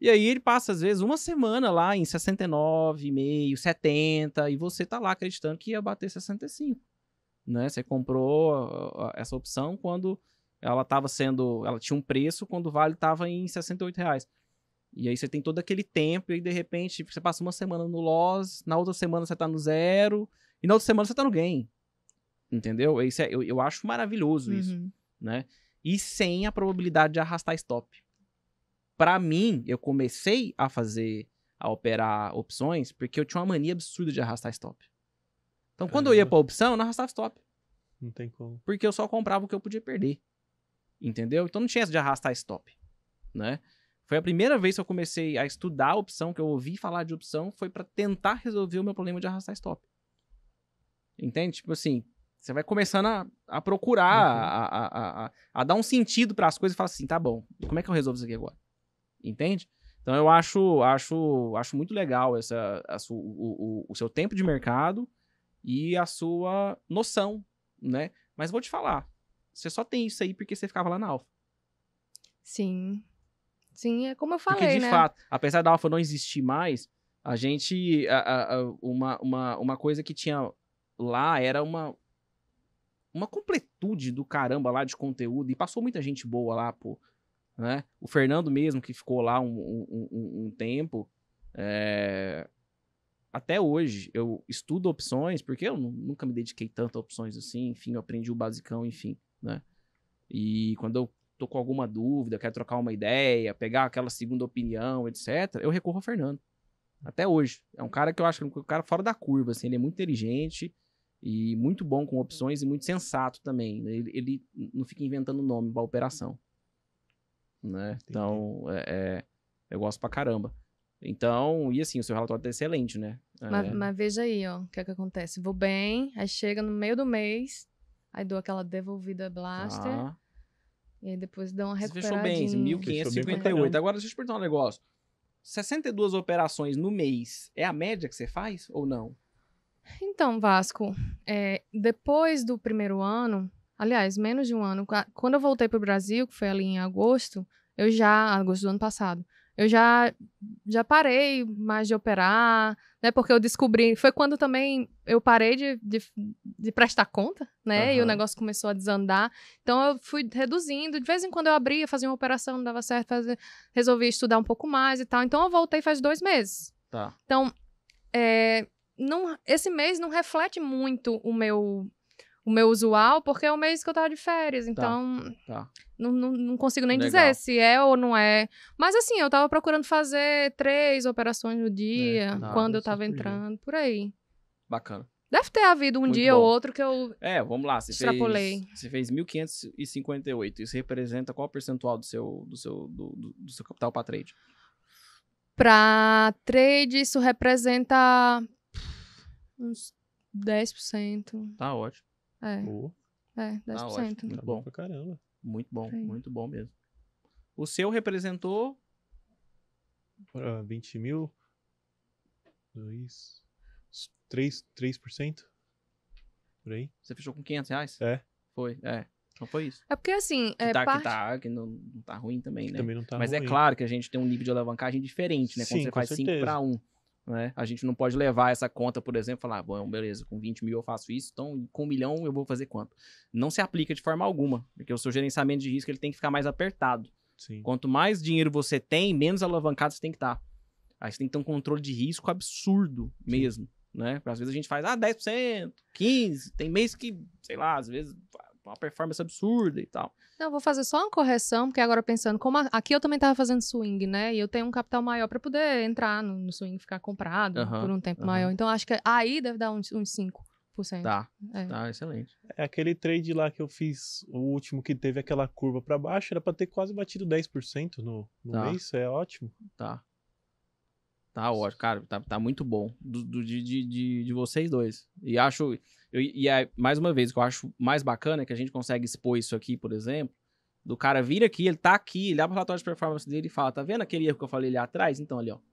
E aí ele passa, às vezes, uma semana lá em 69,5, 70, e você tá lá acreditando que ia bater 65. Né? Você comprou essa opção quando ela estava sendo. Ela tinha um preço quando o vale estava em 68 reais. E aí você tem todo aquele tempo, e aí de repente tipo, você passa uma semana no loss, na outra semana você tá no zero, e na outra semana você tá no gain. Entendeu? Isso é, eu, eu acho maravilhoso uhum. isso, né? E sem a probabilidade de arrastar stop. Para mim, eu comecei a fazer, a operar opções, porque eu tinha uma mania absurda de arrastar stop. Então, quando eu ia pra opção, eu não arrastava stop. Não tem como. Porque eu só comprava o que eu podia perder. Entendeu? Então não tinha essa de arrastar stop, né? Foi a primeira vez que eu comecei a estudar a opção, que eu ouvi falar de opção, foi para tentar resolver o meu problema de arrastar stop. Entende? Tipo assim, você vai começando a, a procurar, uhum. a, a, a, a, dar um sentido para as coisas e falar assim, tá bom, como é que eu resolvo isso aqui agora? Entende? Então eu acho, acho, acho muito legal essa, a su, o, o, o seu tempo de mercado e a sua noção, né? Mas vou te falar, você só tem isso aí porque você ficava lá na Alfa. Sim. Sim, é como eu falei, Porque, de né? fato, apesar da Alfa não existir mais, a gente... A, a, uma, uma, uma coisa que tinha lá era uma... Uma completude do caramba lá de conteúdo. E passou muita gente boa lá, pô. Né? O Fernando mesmo, que ficou lá um, um, um, um tempo... É até hoje eu estudo opções, porque eu nunca me dediquei tanto a opções assim, enfim, eu aprendi o basicão, enfim, né? E quando eu tô com alguma dúvida, quero trocar uma ideia, pegar aquela segunda opinião, etc., eu recorro ao Fernando. Até hoje. É um cara que eu acho que é um cara fora da curva, assim, ele é muito inteligente e muito bom com opções e muito sensato também. Né? Ele, ele não fica inventando nome pra operação. Né? Então, é, é, eu gosto pra caramba. Então, e assim, o seu relatório tá excelente, né? É. Mas, é... mas veja aí, ó, o que é que acontece? Vou bem, aí chega no meio do mês, aí dou aquela devolvida blaster. Ah e aí depois dá uma recuperadinha. Você fechou bem, 1.558. Agora deixa eu te perguntar um negócio. 62 operações no mês é a média que você faz ou não? Então, Vasco, é, depois do primeiro ano, aliás, menos de um ano, quando eu voltei para o Brasil, que foi ali em agosto, eu já, agosto do ano passado, eu já, já parei mais de operar, né? Porque eu descobri. Foi quando também eu parei de, de, de prestar conta, né? Uhum. E o negócio começou a desandar. Então eu fui reduzindo. De vez em quando eu abria, fazia uma operação, não dava certo, fazia, resolvi estudar um pouco mais e tal. Então eu voltei faz dois meses. Tá. Então, é, não, esse mês não reflete muito o meu o meu usual, porque é o mês que eu tava de férias. Tá, então, tá, tá. Não, não, não, consigo nem Legal. dizer se é ou não é. Mas assim, eu tava procurando fazer três operações no dia, é, tá, quando eu é tava entrando, por aí. Bacana. Deve ter havido um Muito dia bom. ou outro que eu. É, vamos lá. Você extrapolei. fez. Você fez 1.558. Isso representa qual percentual do seu, do seu, do, do seu capital para trade? Para trade, isso representa uns 10%. Tá ótimo. É. Oh. É, 10%. Ah, tá ótimo. Né? Tá tá muito bom. Pra caramba. Muito bom, Sim. muito bom mesmo. O seu representou. Uh, ah, 20 mil. 2. 3%, 3%? Por aí. Você fechou com 500 reais? É. Foi, é. Então foi isso. É porque assim. Que, é tá, parte... que, tá, que não, não tá ruim também, que né? Também não tá Mas é ruim. é claro que a gente tem um nível de alavancagem diferente, né? Quando Sim, você faz 5 para 1. Né? A gente não pode levar essa conta, por exemplo, e falar, ah, bom, beleza, com 20 mil eu faço isso, então com um milhão eu vou fazer quanto? Não se aplica de forma alguma, porque o seu gerenciamento de risco ele tem que ficar mais apertado. Sim. Quanto mais dinheiro você tem, menos alavancado você tem que estar. Tá. Aí você tem que ter um controle de risco absurdo Sim. mesmo, né? Às vezes a gente faz, ah, 10%, 15%, tem mês que, sei lá, às vezes uma performance absurda e tal. Não, vou fazer só uma correção, porque agora pensando, como a, aqui eu também estava fazendo swing, né? E eu tenho um capital maior para poder entrar no, no, swing, ficar comprado por um tempo maior. Então acho que aí deve dar uns, uns 5%. Tá, é. tá, excelente. É aquele trade lá que eu fiz, o último que teve aquela curva para baixo, era para ter quase batido 10% no, no tá. mês, é ótimo. Tá. Tá ótimo, cara, tá, tá muito bom do, do de, de, de, vocês dois. E acho, eu, e é, mais uma vez, o que eu acho mais bacana é que a gente consegue expor isso aqui, por exemplo, do cara vir aqui, ele tá aqui, ele abre o relatório de performance dele e fala, tá vendo aquele erro que eu falei ali atrás? Então, ali, ó, tá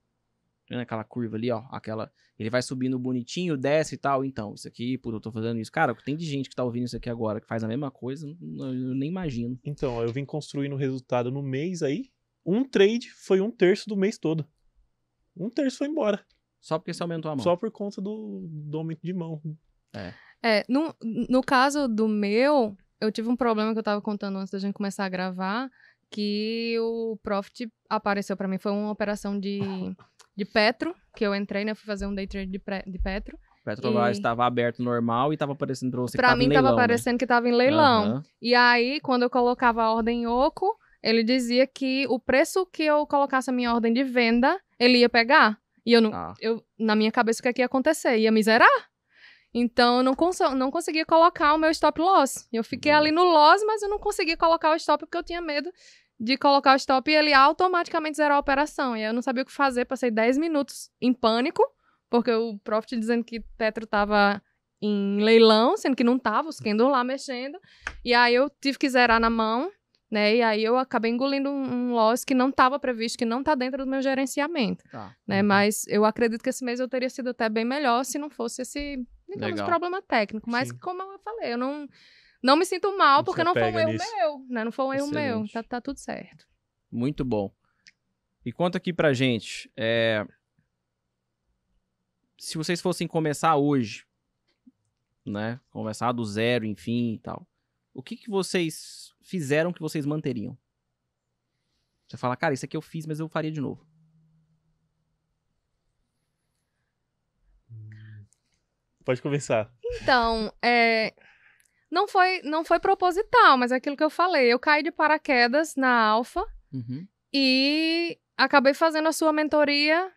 vendo aquela curva ali, ó, aquela, ele vai subindo bonitinho, desce e tal, então, isso aqui, por eu tô fazendo isso. Cara, tem de gente que tá ouvindo isso aqui agora, que faz a mesma coisa, eu nem imagino. Então, eu vim construindo o resultado no mês aí, um trade foi um terço do mês todo. Um terço foi embora. Só porque você aumentou a mão. Só por conta do, do aumento de mão. É. É, no, no caso do meu, eu tive um problema que eu tava contando antes da gente começar a gravar, que o Profit apareceu para mim. Foi uma operação de, de Petro, que eu entrei, né? Fui fazer um day trade de, de Petro. Petrobras estava aberto normal e estava aparecendo para você que tava mim, em leilão. Pra mim estava aparecendo que estava em leilão. Uhum. E aí, quando eu colocava a ordem em oco, ele dizia que o preço que eu colocasse a minha ordem de venda, ele ia pegar. E eu não. Ah. Eu, na minha cabeça, o que, é que ia acontecer? Ia me zerar? Então, eu não, cons não conseguia colocar o meu stop loss. Eu fiquei uhum. ali no loss, mas eu não conseguia colocar o stop porque eu tinha medo de colocar o stop e ele automaticamente zerar a operação. E eu não sabia o que fazer, passei 10 minutos em pânico, porque o Profit dizendo que Petro estava em leilão, sendo que não estava, os Kendall lá mexendo. E aí eu tive que zerar na mão né? E aí eu acabei engolindo um, um loss que não estava previsto, que não está dentro do meu gerenciamento, tá. né? Uhum. Mas eu acredito que esse mês eu teria sido até bem melhor se não fosse esse, digamos, Legal. problema técnico. Mas Sim. como eu falei, eu não, não me sinto mal porque não foi um erro nisso. meu, né? Não foi um erro Excelente. meu, tá, tá tudo certo. Muito bom. E conta aqui pra gente, é... se vocês fossem começar hoje, né? Começar do zero, enfim e tal o que, que vocês fizeram que vocês manteriam? Você fala, cara, isso aqui eu fiz, mas eu faria de novo. Hum, pode conversar. Então, é, não foi não foi proposital, mas é aquilo que eu falei. Eu caí de paraquedas na Alfa uhum. e acabei fazendo a sua mentoria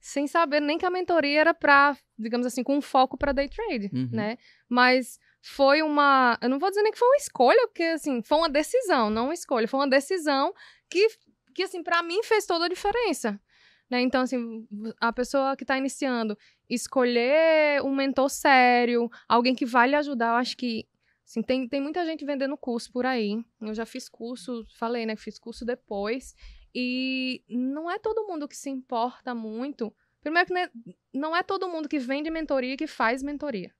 sem saber nem que a mentoria era para, digamos assim, com um foco para day trade, uhum. né? Mas foi uma. Eu não vou dizer nem que foi uma escolha, porque assim, foi uma decisão, não uma escolha, foi uma decisão que, que assim, para mim fez toda a diferença. Né? Então, assim, a pessoa que está iniciando, escolher um mentor sério, alguém que vai lhe ajudar, eu acho que assim, tem, tem muita gente vendendo curso por aí. Eu já fiz curso, falei, né? Fiz curso depois. E não é todo mundo que se importa muito. Primeiro que né, não é todo mundo que vende mentoria que faz mentoria.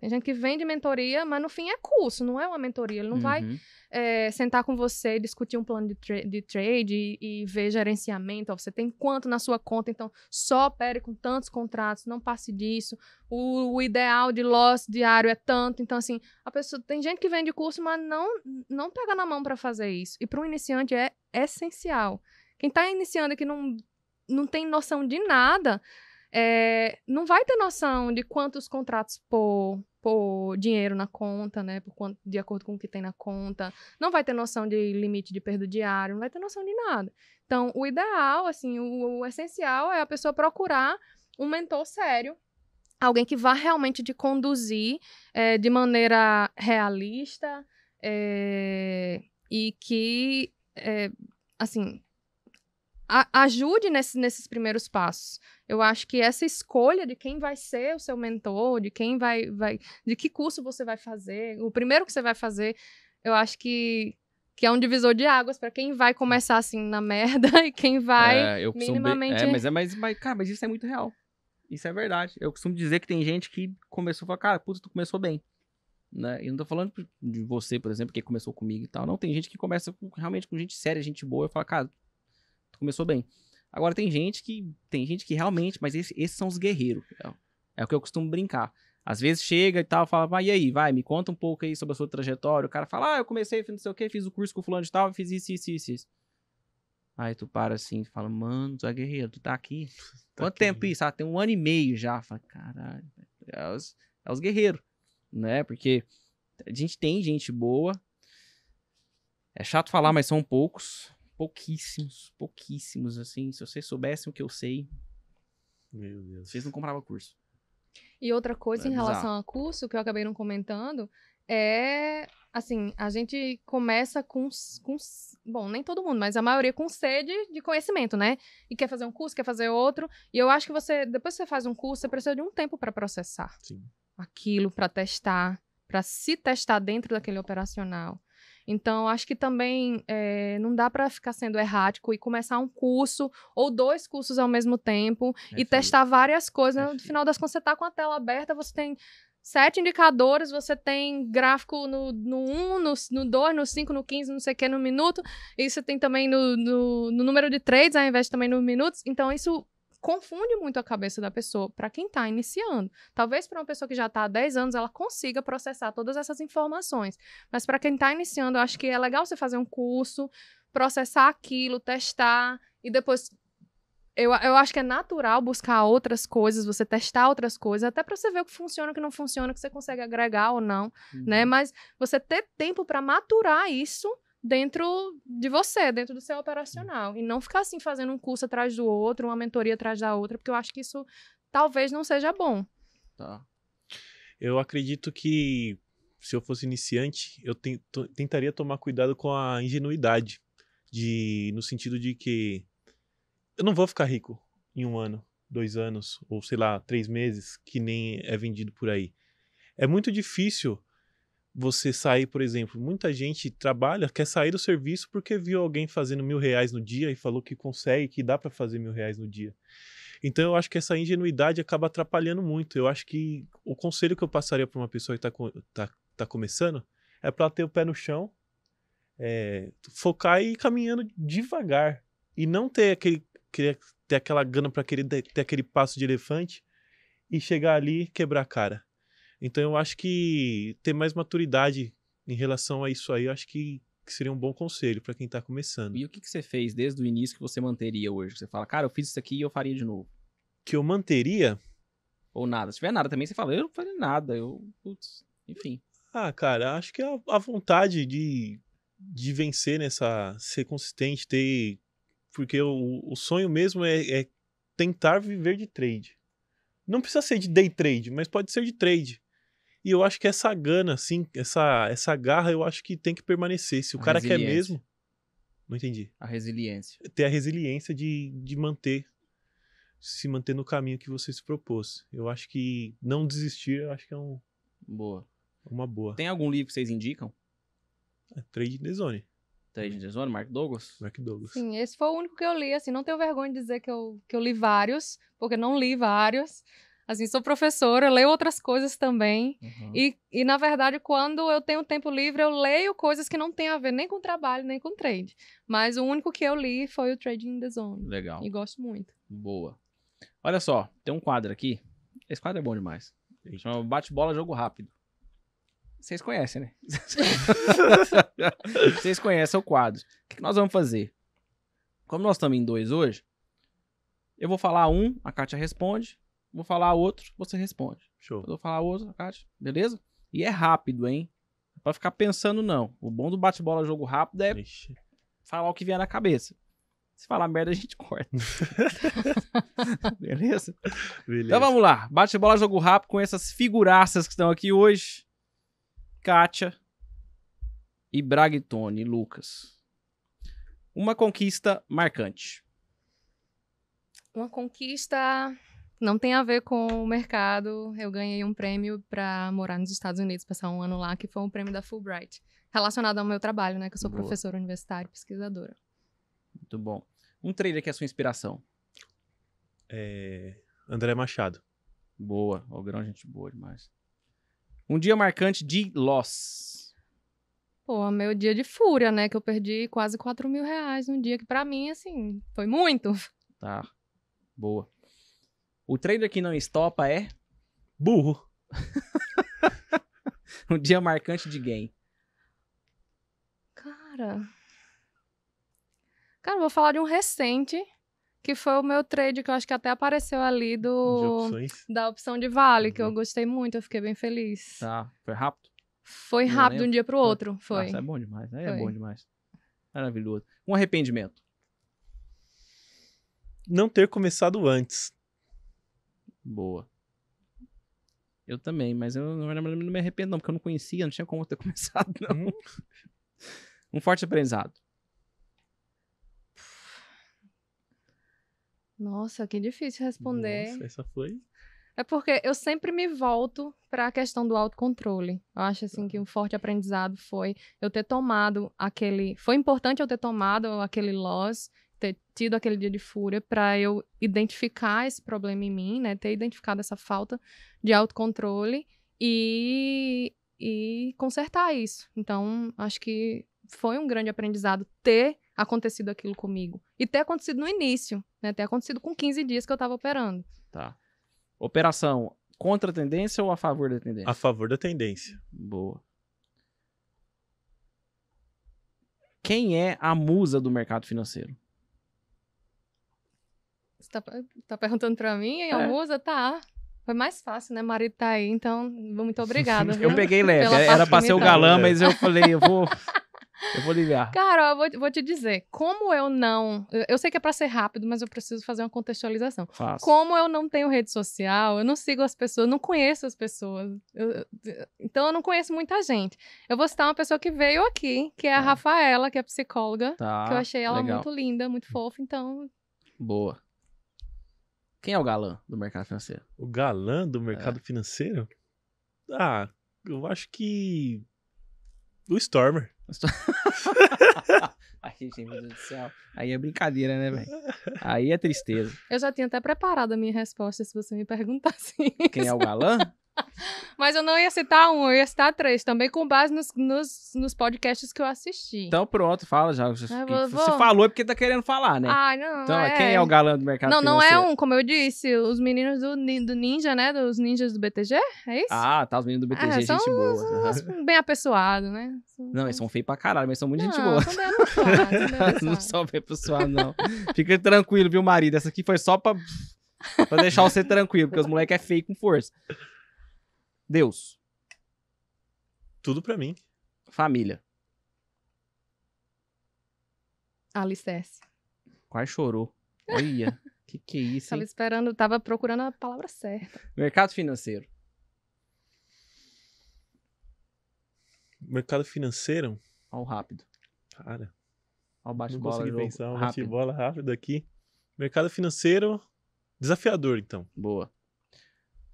Tem gente que vende mentoria, mas no fim é curso, não é uma mentoria. Ele não uhum. vai é, sentar com você e discutir um plano de, tra de trade e, e, ver gerenciamento. Ó, você tem quanto na sua conta, então só opere com tantos contratos, não passe disso. O, o, ideal de loss diário é tanto. Então, assim, a pessoa. Tem gente que vende curso, mas não, não pega na mão para fazer isso. E para um iniciante é essencial. Quem está iniciando aqui não, não tem noção de nada. É, não vai ter noção de quantos contratos por por dinheiro na conta, né? Por quanto, de acordo com o que tem na conta. Não vai ter noção de limite de perda diário, não vai ter noção de nada. Então, o ideal, assim, o, o essencial é a pessoa procurar um mentor sério alguém que vá realmente te conduzir é, de maneira realista é, e que, é, assim, ajude nesse, nesses primeiros passos. Eu acho que essa escolha de quem vai ser o seu mentor, de quem vai, vai, de que curso você vai fazer, o primeiro que você vai fazer, eu acho que que é um divisor de águas para quem vai começar assim na merda e quem vai é, minimamente. Be... É, mas é mas, cara, mas isso é muito real. Isso é verdade. Eu costumo dizer que tem gente que começou e falou, cara, puta, tu começou bem. Né? E não tô falando de você, por exemplo, que começou comigo e tal. Não, tem gente que começa com, realmente com gente séria, gente boa, e fala, cara, começou bem. Agora tem gente que tem gente que realmente, mas esse, esses são os guerreiros. É, é, o que eu costumo brincar. Às vezes chega e tal, fala, vai, ah, e aí, vai, me conta um pouco aí sobre a sua trajetória. O cara fala, ah, eu comecei, não sei o quê, fiz o curso com o fulano de tal, fiz isso, isso, isso, isso. Aí tu para assim, fala, mano, tu é guerreiro, tu tá aqui. Tá Quanto aqui. tempo né? isso? Ah, tem um ano e meio já. Fala, caralho, é os, é os guerreiros, né? Porque a gente tem gente boa. É chato falar, mas são poucos. Pouquíssimos, pouquíssimos, assim. Se vocês soubessem o que eu sei, Meu Deus. vocês não compravam curso. E outra coisa É em relação a curso, que eu acabei não comentando, é assim, a gente começa com, com. Bom, nem todo mundo, mas a maioria com sede de conhecimento, né? E quer fazer um curso, quer fazer outro. E eu acho que você, depois que você faz um curso, você precisa de um tempo para processar Sim. aquilo, para testar, para se testar dentro daquele operacional. Então, acho que também é, não dá para ficar sendo errático e começar um curso ou dois cursos ao mesmo tempo é e testar várias coisas. É no final das contas, você está com a tela aberta, você tem sete indicadores, você tem gráfico no 1, no um, no dois no cinco no 15, não sei o que, no minuto. E você tem também no, no, no número de trades, ao invés de também no minutos. Então, isso confunde muito a cabeça da pessoa para quem está iniciando. Talvez para uma pessoa que já está há 10 anos ela consiga processar todas essas informações, mas para quem está iniciando, eu acho que é legal você fazer um curso, processar aquilo, testar e depois eu, eu acho que é natural buscar outras coisas, você testar outras coisas, até para você ver o que funciona, o que não funciona, o que você consegue agregar ou não, né? uhum. né? Mas você ter tempo para maturar isso dentro de você, dentro do seu hum. operacional. E não ficar assim fazendo um curso atrás do outro, uma mentoria atrás da outra, porque eu acho que isso talvez não seja bom. Tá. Eu acredito que se eu fosse iniciante, eu tentaria tomar cuidado com a ingenuidade, de no sentido de que eu não vou ficar rico em um ano, dois anos ou sei lá três meses, que nem é vendido por aí. É muito difícil você sair, por exemplo, muita gente trabalha, quer sair do serviço porque viu alguém fazendo mil reais no dia e falou que consegue, que dá para fazer mil reais no dia. Então eu acho que essa ingenuidade acaba atrapalhando muito. Eu acho que o conselho que eu passaria para uma pessoa que está tá, tá começando é para ter o pé no chão, é, focar e ir caminhando devagar e não ter aquele ter aquela gana para querer ter aquele passo de elefante e chegar ali e quebrar a cara. Então eu acho que ter mais maturidade em relação a isso aí, eu acho que, que seria um bom conselho para quem está começando. E o que, que você fez desde o início que você manteria hoje? Você fala, cara, eu fiz isso aqui e eu faria de novo. Que eu manteria? Ou nada. Se tiver nada também, você fala, eu não faria nada, eu. Putz, enfim. Ah, cara, acho que é a, a vontade de, de vencer nessa. ser consistente, ter. Porque o, o sonho mesmo é, é tentar viver de trade. Não precisa ser de day trade, mas pode ser de trade. E eu acho que essa gana, assim, essa, essa garra, eu acho que tem que permanecer. Se o a cara quer mesmo. Não entendi. A resiliência. Ter a resiliência de, de manter, se manter no caminho que você se propôs. Eu acho que não desistir, eu acho que é um. Boa. Uma boa. Tem algum livro que vocês indicam? É, Trade the Zone. Trade the Zone, Mark Douglas? Mark Douglas. Sim, esse foi o único que eu li, assim, não tenho vergonha de dizer que eu, que eu li vários, porque não li vários, assim, sou professora, leio outras coisas também. Uhum. E, e, na verdade, quando eu tenho tempo livre, eu leio coisas que não tem a ver nem com trabalho, nem com trade. Mas o único que eu li foi o Trading in the Zone. Legal. E gosto muito. Boa. Olha só, tem um quadro aqui. Esse quadro é bom demais. Ele chama Bate-Bola Jogo Rápido. Vocês conhecem, né? Vocês conhecem o quadro. O que nós vamos fazer? Como nós estamos em dois hoje, eu vou falar um, a Kátia responde, Vou falar outro, você responde. Show. Eu vou falar outro, Kátia, beleza? E é rápido, hein? Não é pra ficar pensando, não. O bom do bate-bola jogo rápido é Ixi. falar o que vier na cabeça. Se falar merda, a gente corta. beleza? beleza? Então vamos lá. Bate-bola jogo rápido com essas figuraças que estão aqui hoje. Kátia e Bragtone, Lucas. Uma conquista marcante. Uma conquista não tem a ver com o mercado. Eu ganhei um prêmio para morar nos Estados Unidos, passar um ano lá, que foi um prêmio da Fulbright, relacionado ao meu trabalho, né? Que eu sou Boa. professora universitária e pesquisadora. Muito bom. Um trailer que é a sua inspiração? É... André Machado. Boa, o grão é gente boa demais. Um dia marcante de loss. Pô, é meu dia de fúria, né? Que eu perdi quase 4 mil reais num dia que para mim, assim, foi muito. Tá, boa. O trailer que não estopa é burro. um dia marcante de game. Cara. Cara, vou falar de um recente, que foi o meu trade, que eu acho que até apareceu ali do da opção de vale, uhum. que eu uhum. gostei muito, eu fiquei bem feliz. Tá, foi rápido? Foi rápido um dia pro outro, foi. Nossa, é bom demais, né? É bom demais. Maravilhoso. Um arrependimento. Não ter começado antes. Boa. Eu também, mas eu não, me arrependo, não, porque eu não conhecia, não tinha como ter começado, não. Hum. Um forte aprendizado. Nossa, que difícil responder. Nossa, essa foi. É porque eu sempre me volto para a questão do autocontrole. Eu acho assim que um forte aprendizado foi eu ter tomado aquele, foi importante eu ter tomado aquele loss ter tido aquele dia de fúria para eu identificar esse problema em mim, né? Ter identificado essa falta de autocontrole e, e consertar isso. Então, acho que foi um grande aprendizado ter acontecido aquilo comigo. E ter acontecido no início, né? Ter acontecido com 15 dias que eu estava operando. Tá. Operação contra a tendência ou a favor da tendência? A favor da tendência. Boa. Quem é a musa do mercado financeiro? Você tá, tá perguntando pra mim, hein, é. Musa Tá. Foi mais fácil, né? marido tá aí, então muito obrigada. eu peguei leve, era pra ser o galã, mas eu falei, eu vou. Eu vou ligar. Cara, eu vou, vou, te dizer, como eu não. Eu sei que é para ser rápido, mas eu preciso fazer uma contextualização. Faço. Como eu não tenho rede social, eu não sigo as pessoas, não conheço as pessoas. Eu, então eu não conheço muita gente. Eu vou citar uma pessoa que veio aqui, que é a tá. Rafaela, que é psicóloga. Tá, que eu achei ela legal. muito linda, muito fofa, então. Boa. Quem é o galã do mercado financeiro? O galã do mercado é. financeiro? Ah, eu acho que. O Stormer. Ai, gente, meu Deus do céu. Aí é brincadeira, né, velho? Aí é tristeza. Eu já tinha até preparado a minha resposta se você me perguntasse. Quem é o galã? Mas eu não ia citar um, eu ia citar três, também com base nos, nos, nos podcasts que eu assisti. Então pronto, fala já. Ah, você vou, vou. falou é porque tá querendo falar, né? Ah, não. Então, é... quem é o galã do mercado? Não, não é um, como eu disse, os meninos do, do Ninja, né? Dos ninjas do BTG, é isso? Ah, tá, os meninos do BTG, é, ah, gente são boa. Uns, uns bem apessoados, né? Não, eles são feios pra caralho, mas são muito não, gente boa. São bem não são bem apessoados, não. Fica tranquilo, viu, marido? Essa aqui foi só pra, pra deixar você tranquilo, porque os moleques é feio com força. Deus. Tudo para mim. Família. Alicerce. Quase chorou. Olha, que que é isso? Tava esperando, tava procurando a palavra certa. Mercado financeiro. Mercado financeiro? o rápido. Cara. Ao baixo não bola, consegui pensar, rápido. bola rápido aqui. Mercado financeiro desafiador, então. Boa.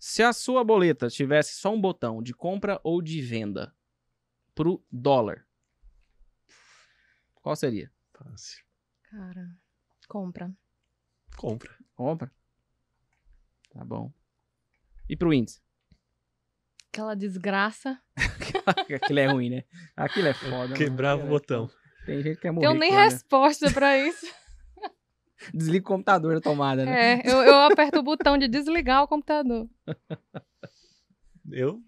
Se a sua boleta tivesse só um botão de compra ou de venda pro dólar, qual seria? Fácil. Cara, compra. Compra. Compra. Tá bom. E pro índice? Aquela desgraça. Aquilo é ruim, né? Aquilo é foda. Quebrava né? o botão. Tem gente que é morrer. Eu nem né? resposta para isso. Desliga o computador da tomada, né? É, eu, eu aperto o botão de desligar o computador. Eu,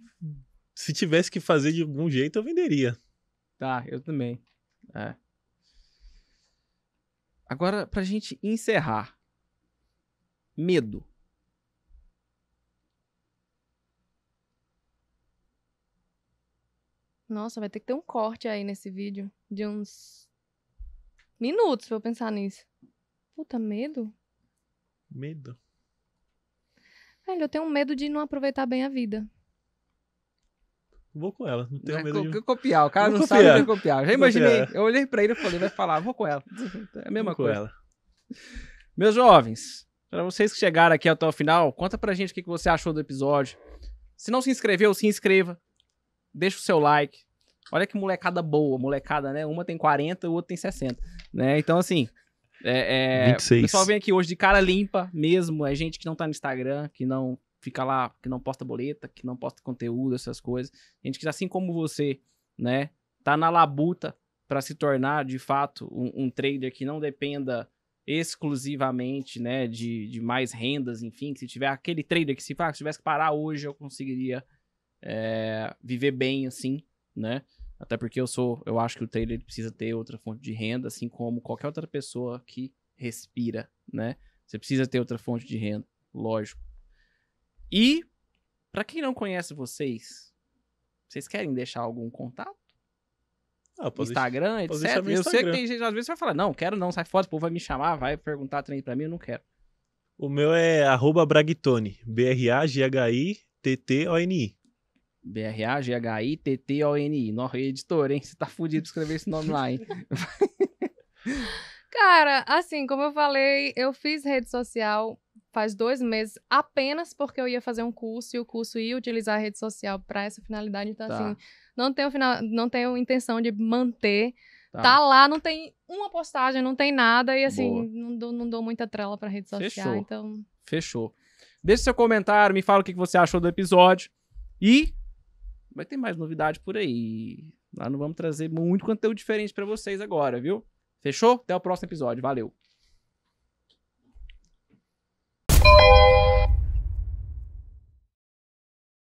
se tivesse que fazer de algum jeito, eu venderia. Tá, eu também. É. Agora, pra gente encerrar. Medo. Nossa, vai ter que ter um corte aí nesse vídeo de uns minutos pra eu pensar nisso. Puta, medo? Medo. Velho, eu tenho medo de não aproveitar bem a vida. Vou com ela, não tenho é, medo co de... copiar, o cara vou não copiar. sabe copiar. Já imaginei, copiar. eu olhei pra ele e falei, vai falar, vou com ela. É a mesma vou coisa. Meus jovens, para vocês que chegaram aqui até o final, conta pra gente o que você achou do episódio. Se não se inscreveu, se inscreva. Deixa o seu like. Olha que molecada boa, molecada, né? Uma tem 40, o outro tem 60, né? Então, assim, é, é, 26. O pessoal vem aqui hoje de cara limpa mesmo. É gente que não tá no Instagram, que não fica lá, que não posta boleta, que não posta conteúdo, essas coisas. Gente que, assim como você, né, tá na labuta para se tornar de fato um, um, trader que não dependa exclusivamente, né, de, de mais rendas, enfim. Que se tiver aquele trader que se, ah, se tivesse que parar hoje, eu conseguiria é, viver bem assim, né? Até porque eu sou, eu acho que o trader precisa ter outra fonte de renda, assim como qualquer outra pessoa que respira, né? Você precisa ter outra fonte de renda, lógico. E para quem não conhece vocês, vocês querem deixar algum contato? Ah, Instagram, deixar, etc. eu Instagram. sei que tem gente às vezes vai falar, não, quero não, sai fora, o povo vai me chamar, vai perguntar trem para mim, eu não quero. O meu é arroba B-R-A-G-H-I-T-T-O-N-I. B-R-A-G-H-I-T-T-O-N-I. Nossa, editor, hein? Você tá fudido pra escrever esse nome lá, hein? Cara, assim, como eu falei, eu fiz rede social faz dois meses apenas porque eu ia fazer um curso e o curso ia utilizar a rede social para essa finalidade. Então, tá. assim, não tenho, final, não tenho intenção de manter. Tá. tá. lá, não tem uma postagem, não tem nada. E, assim, não dou, não dou, muita trela pra rede social. Fechou. Então... Fechou. Deixe seu comentário, me fala o que você achou do episódio. E mas tem mais novidade por aí. Lá não vamos trazer muito conteúdo diferente para vocês agora, viu? Fechou? Até o próximo episódio. Valeu!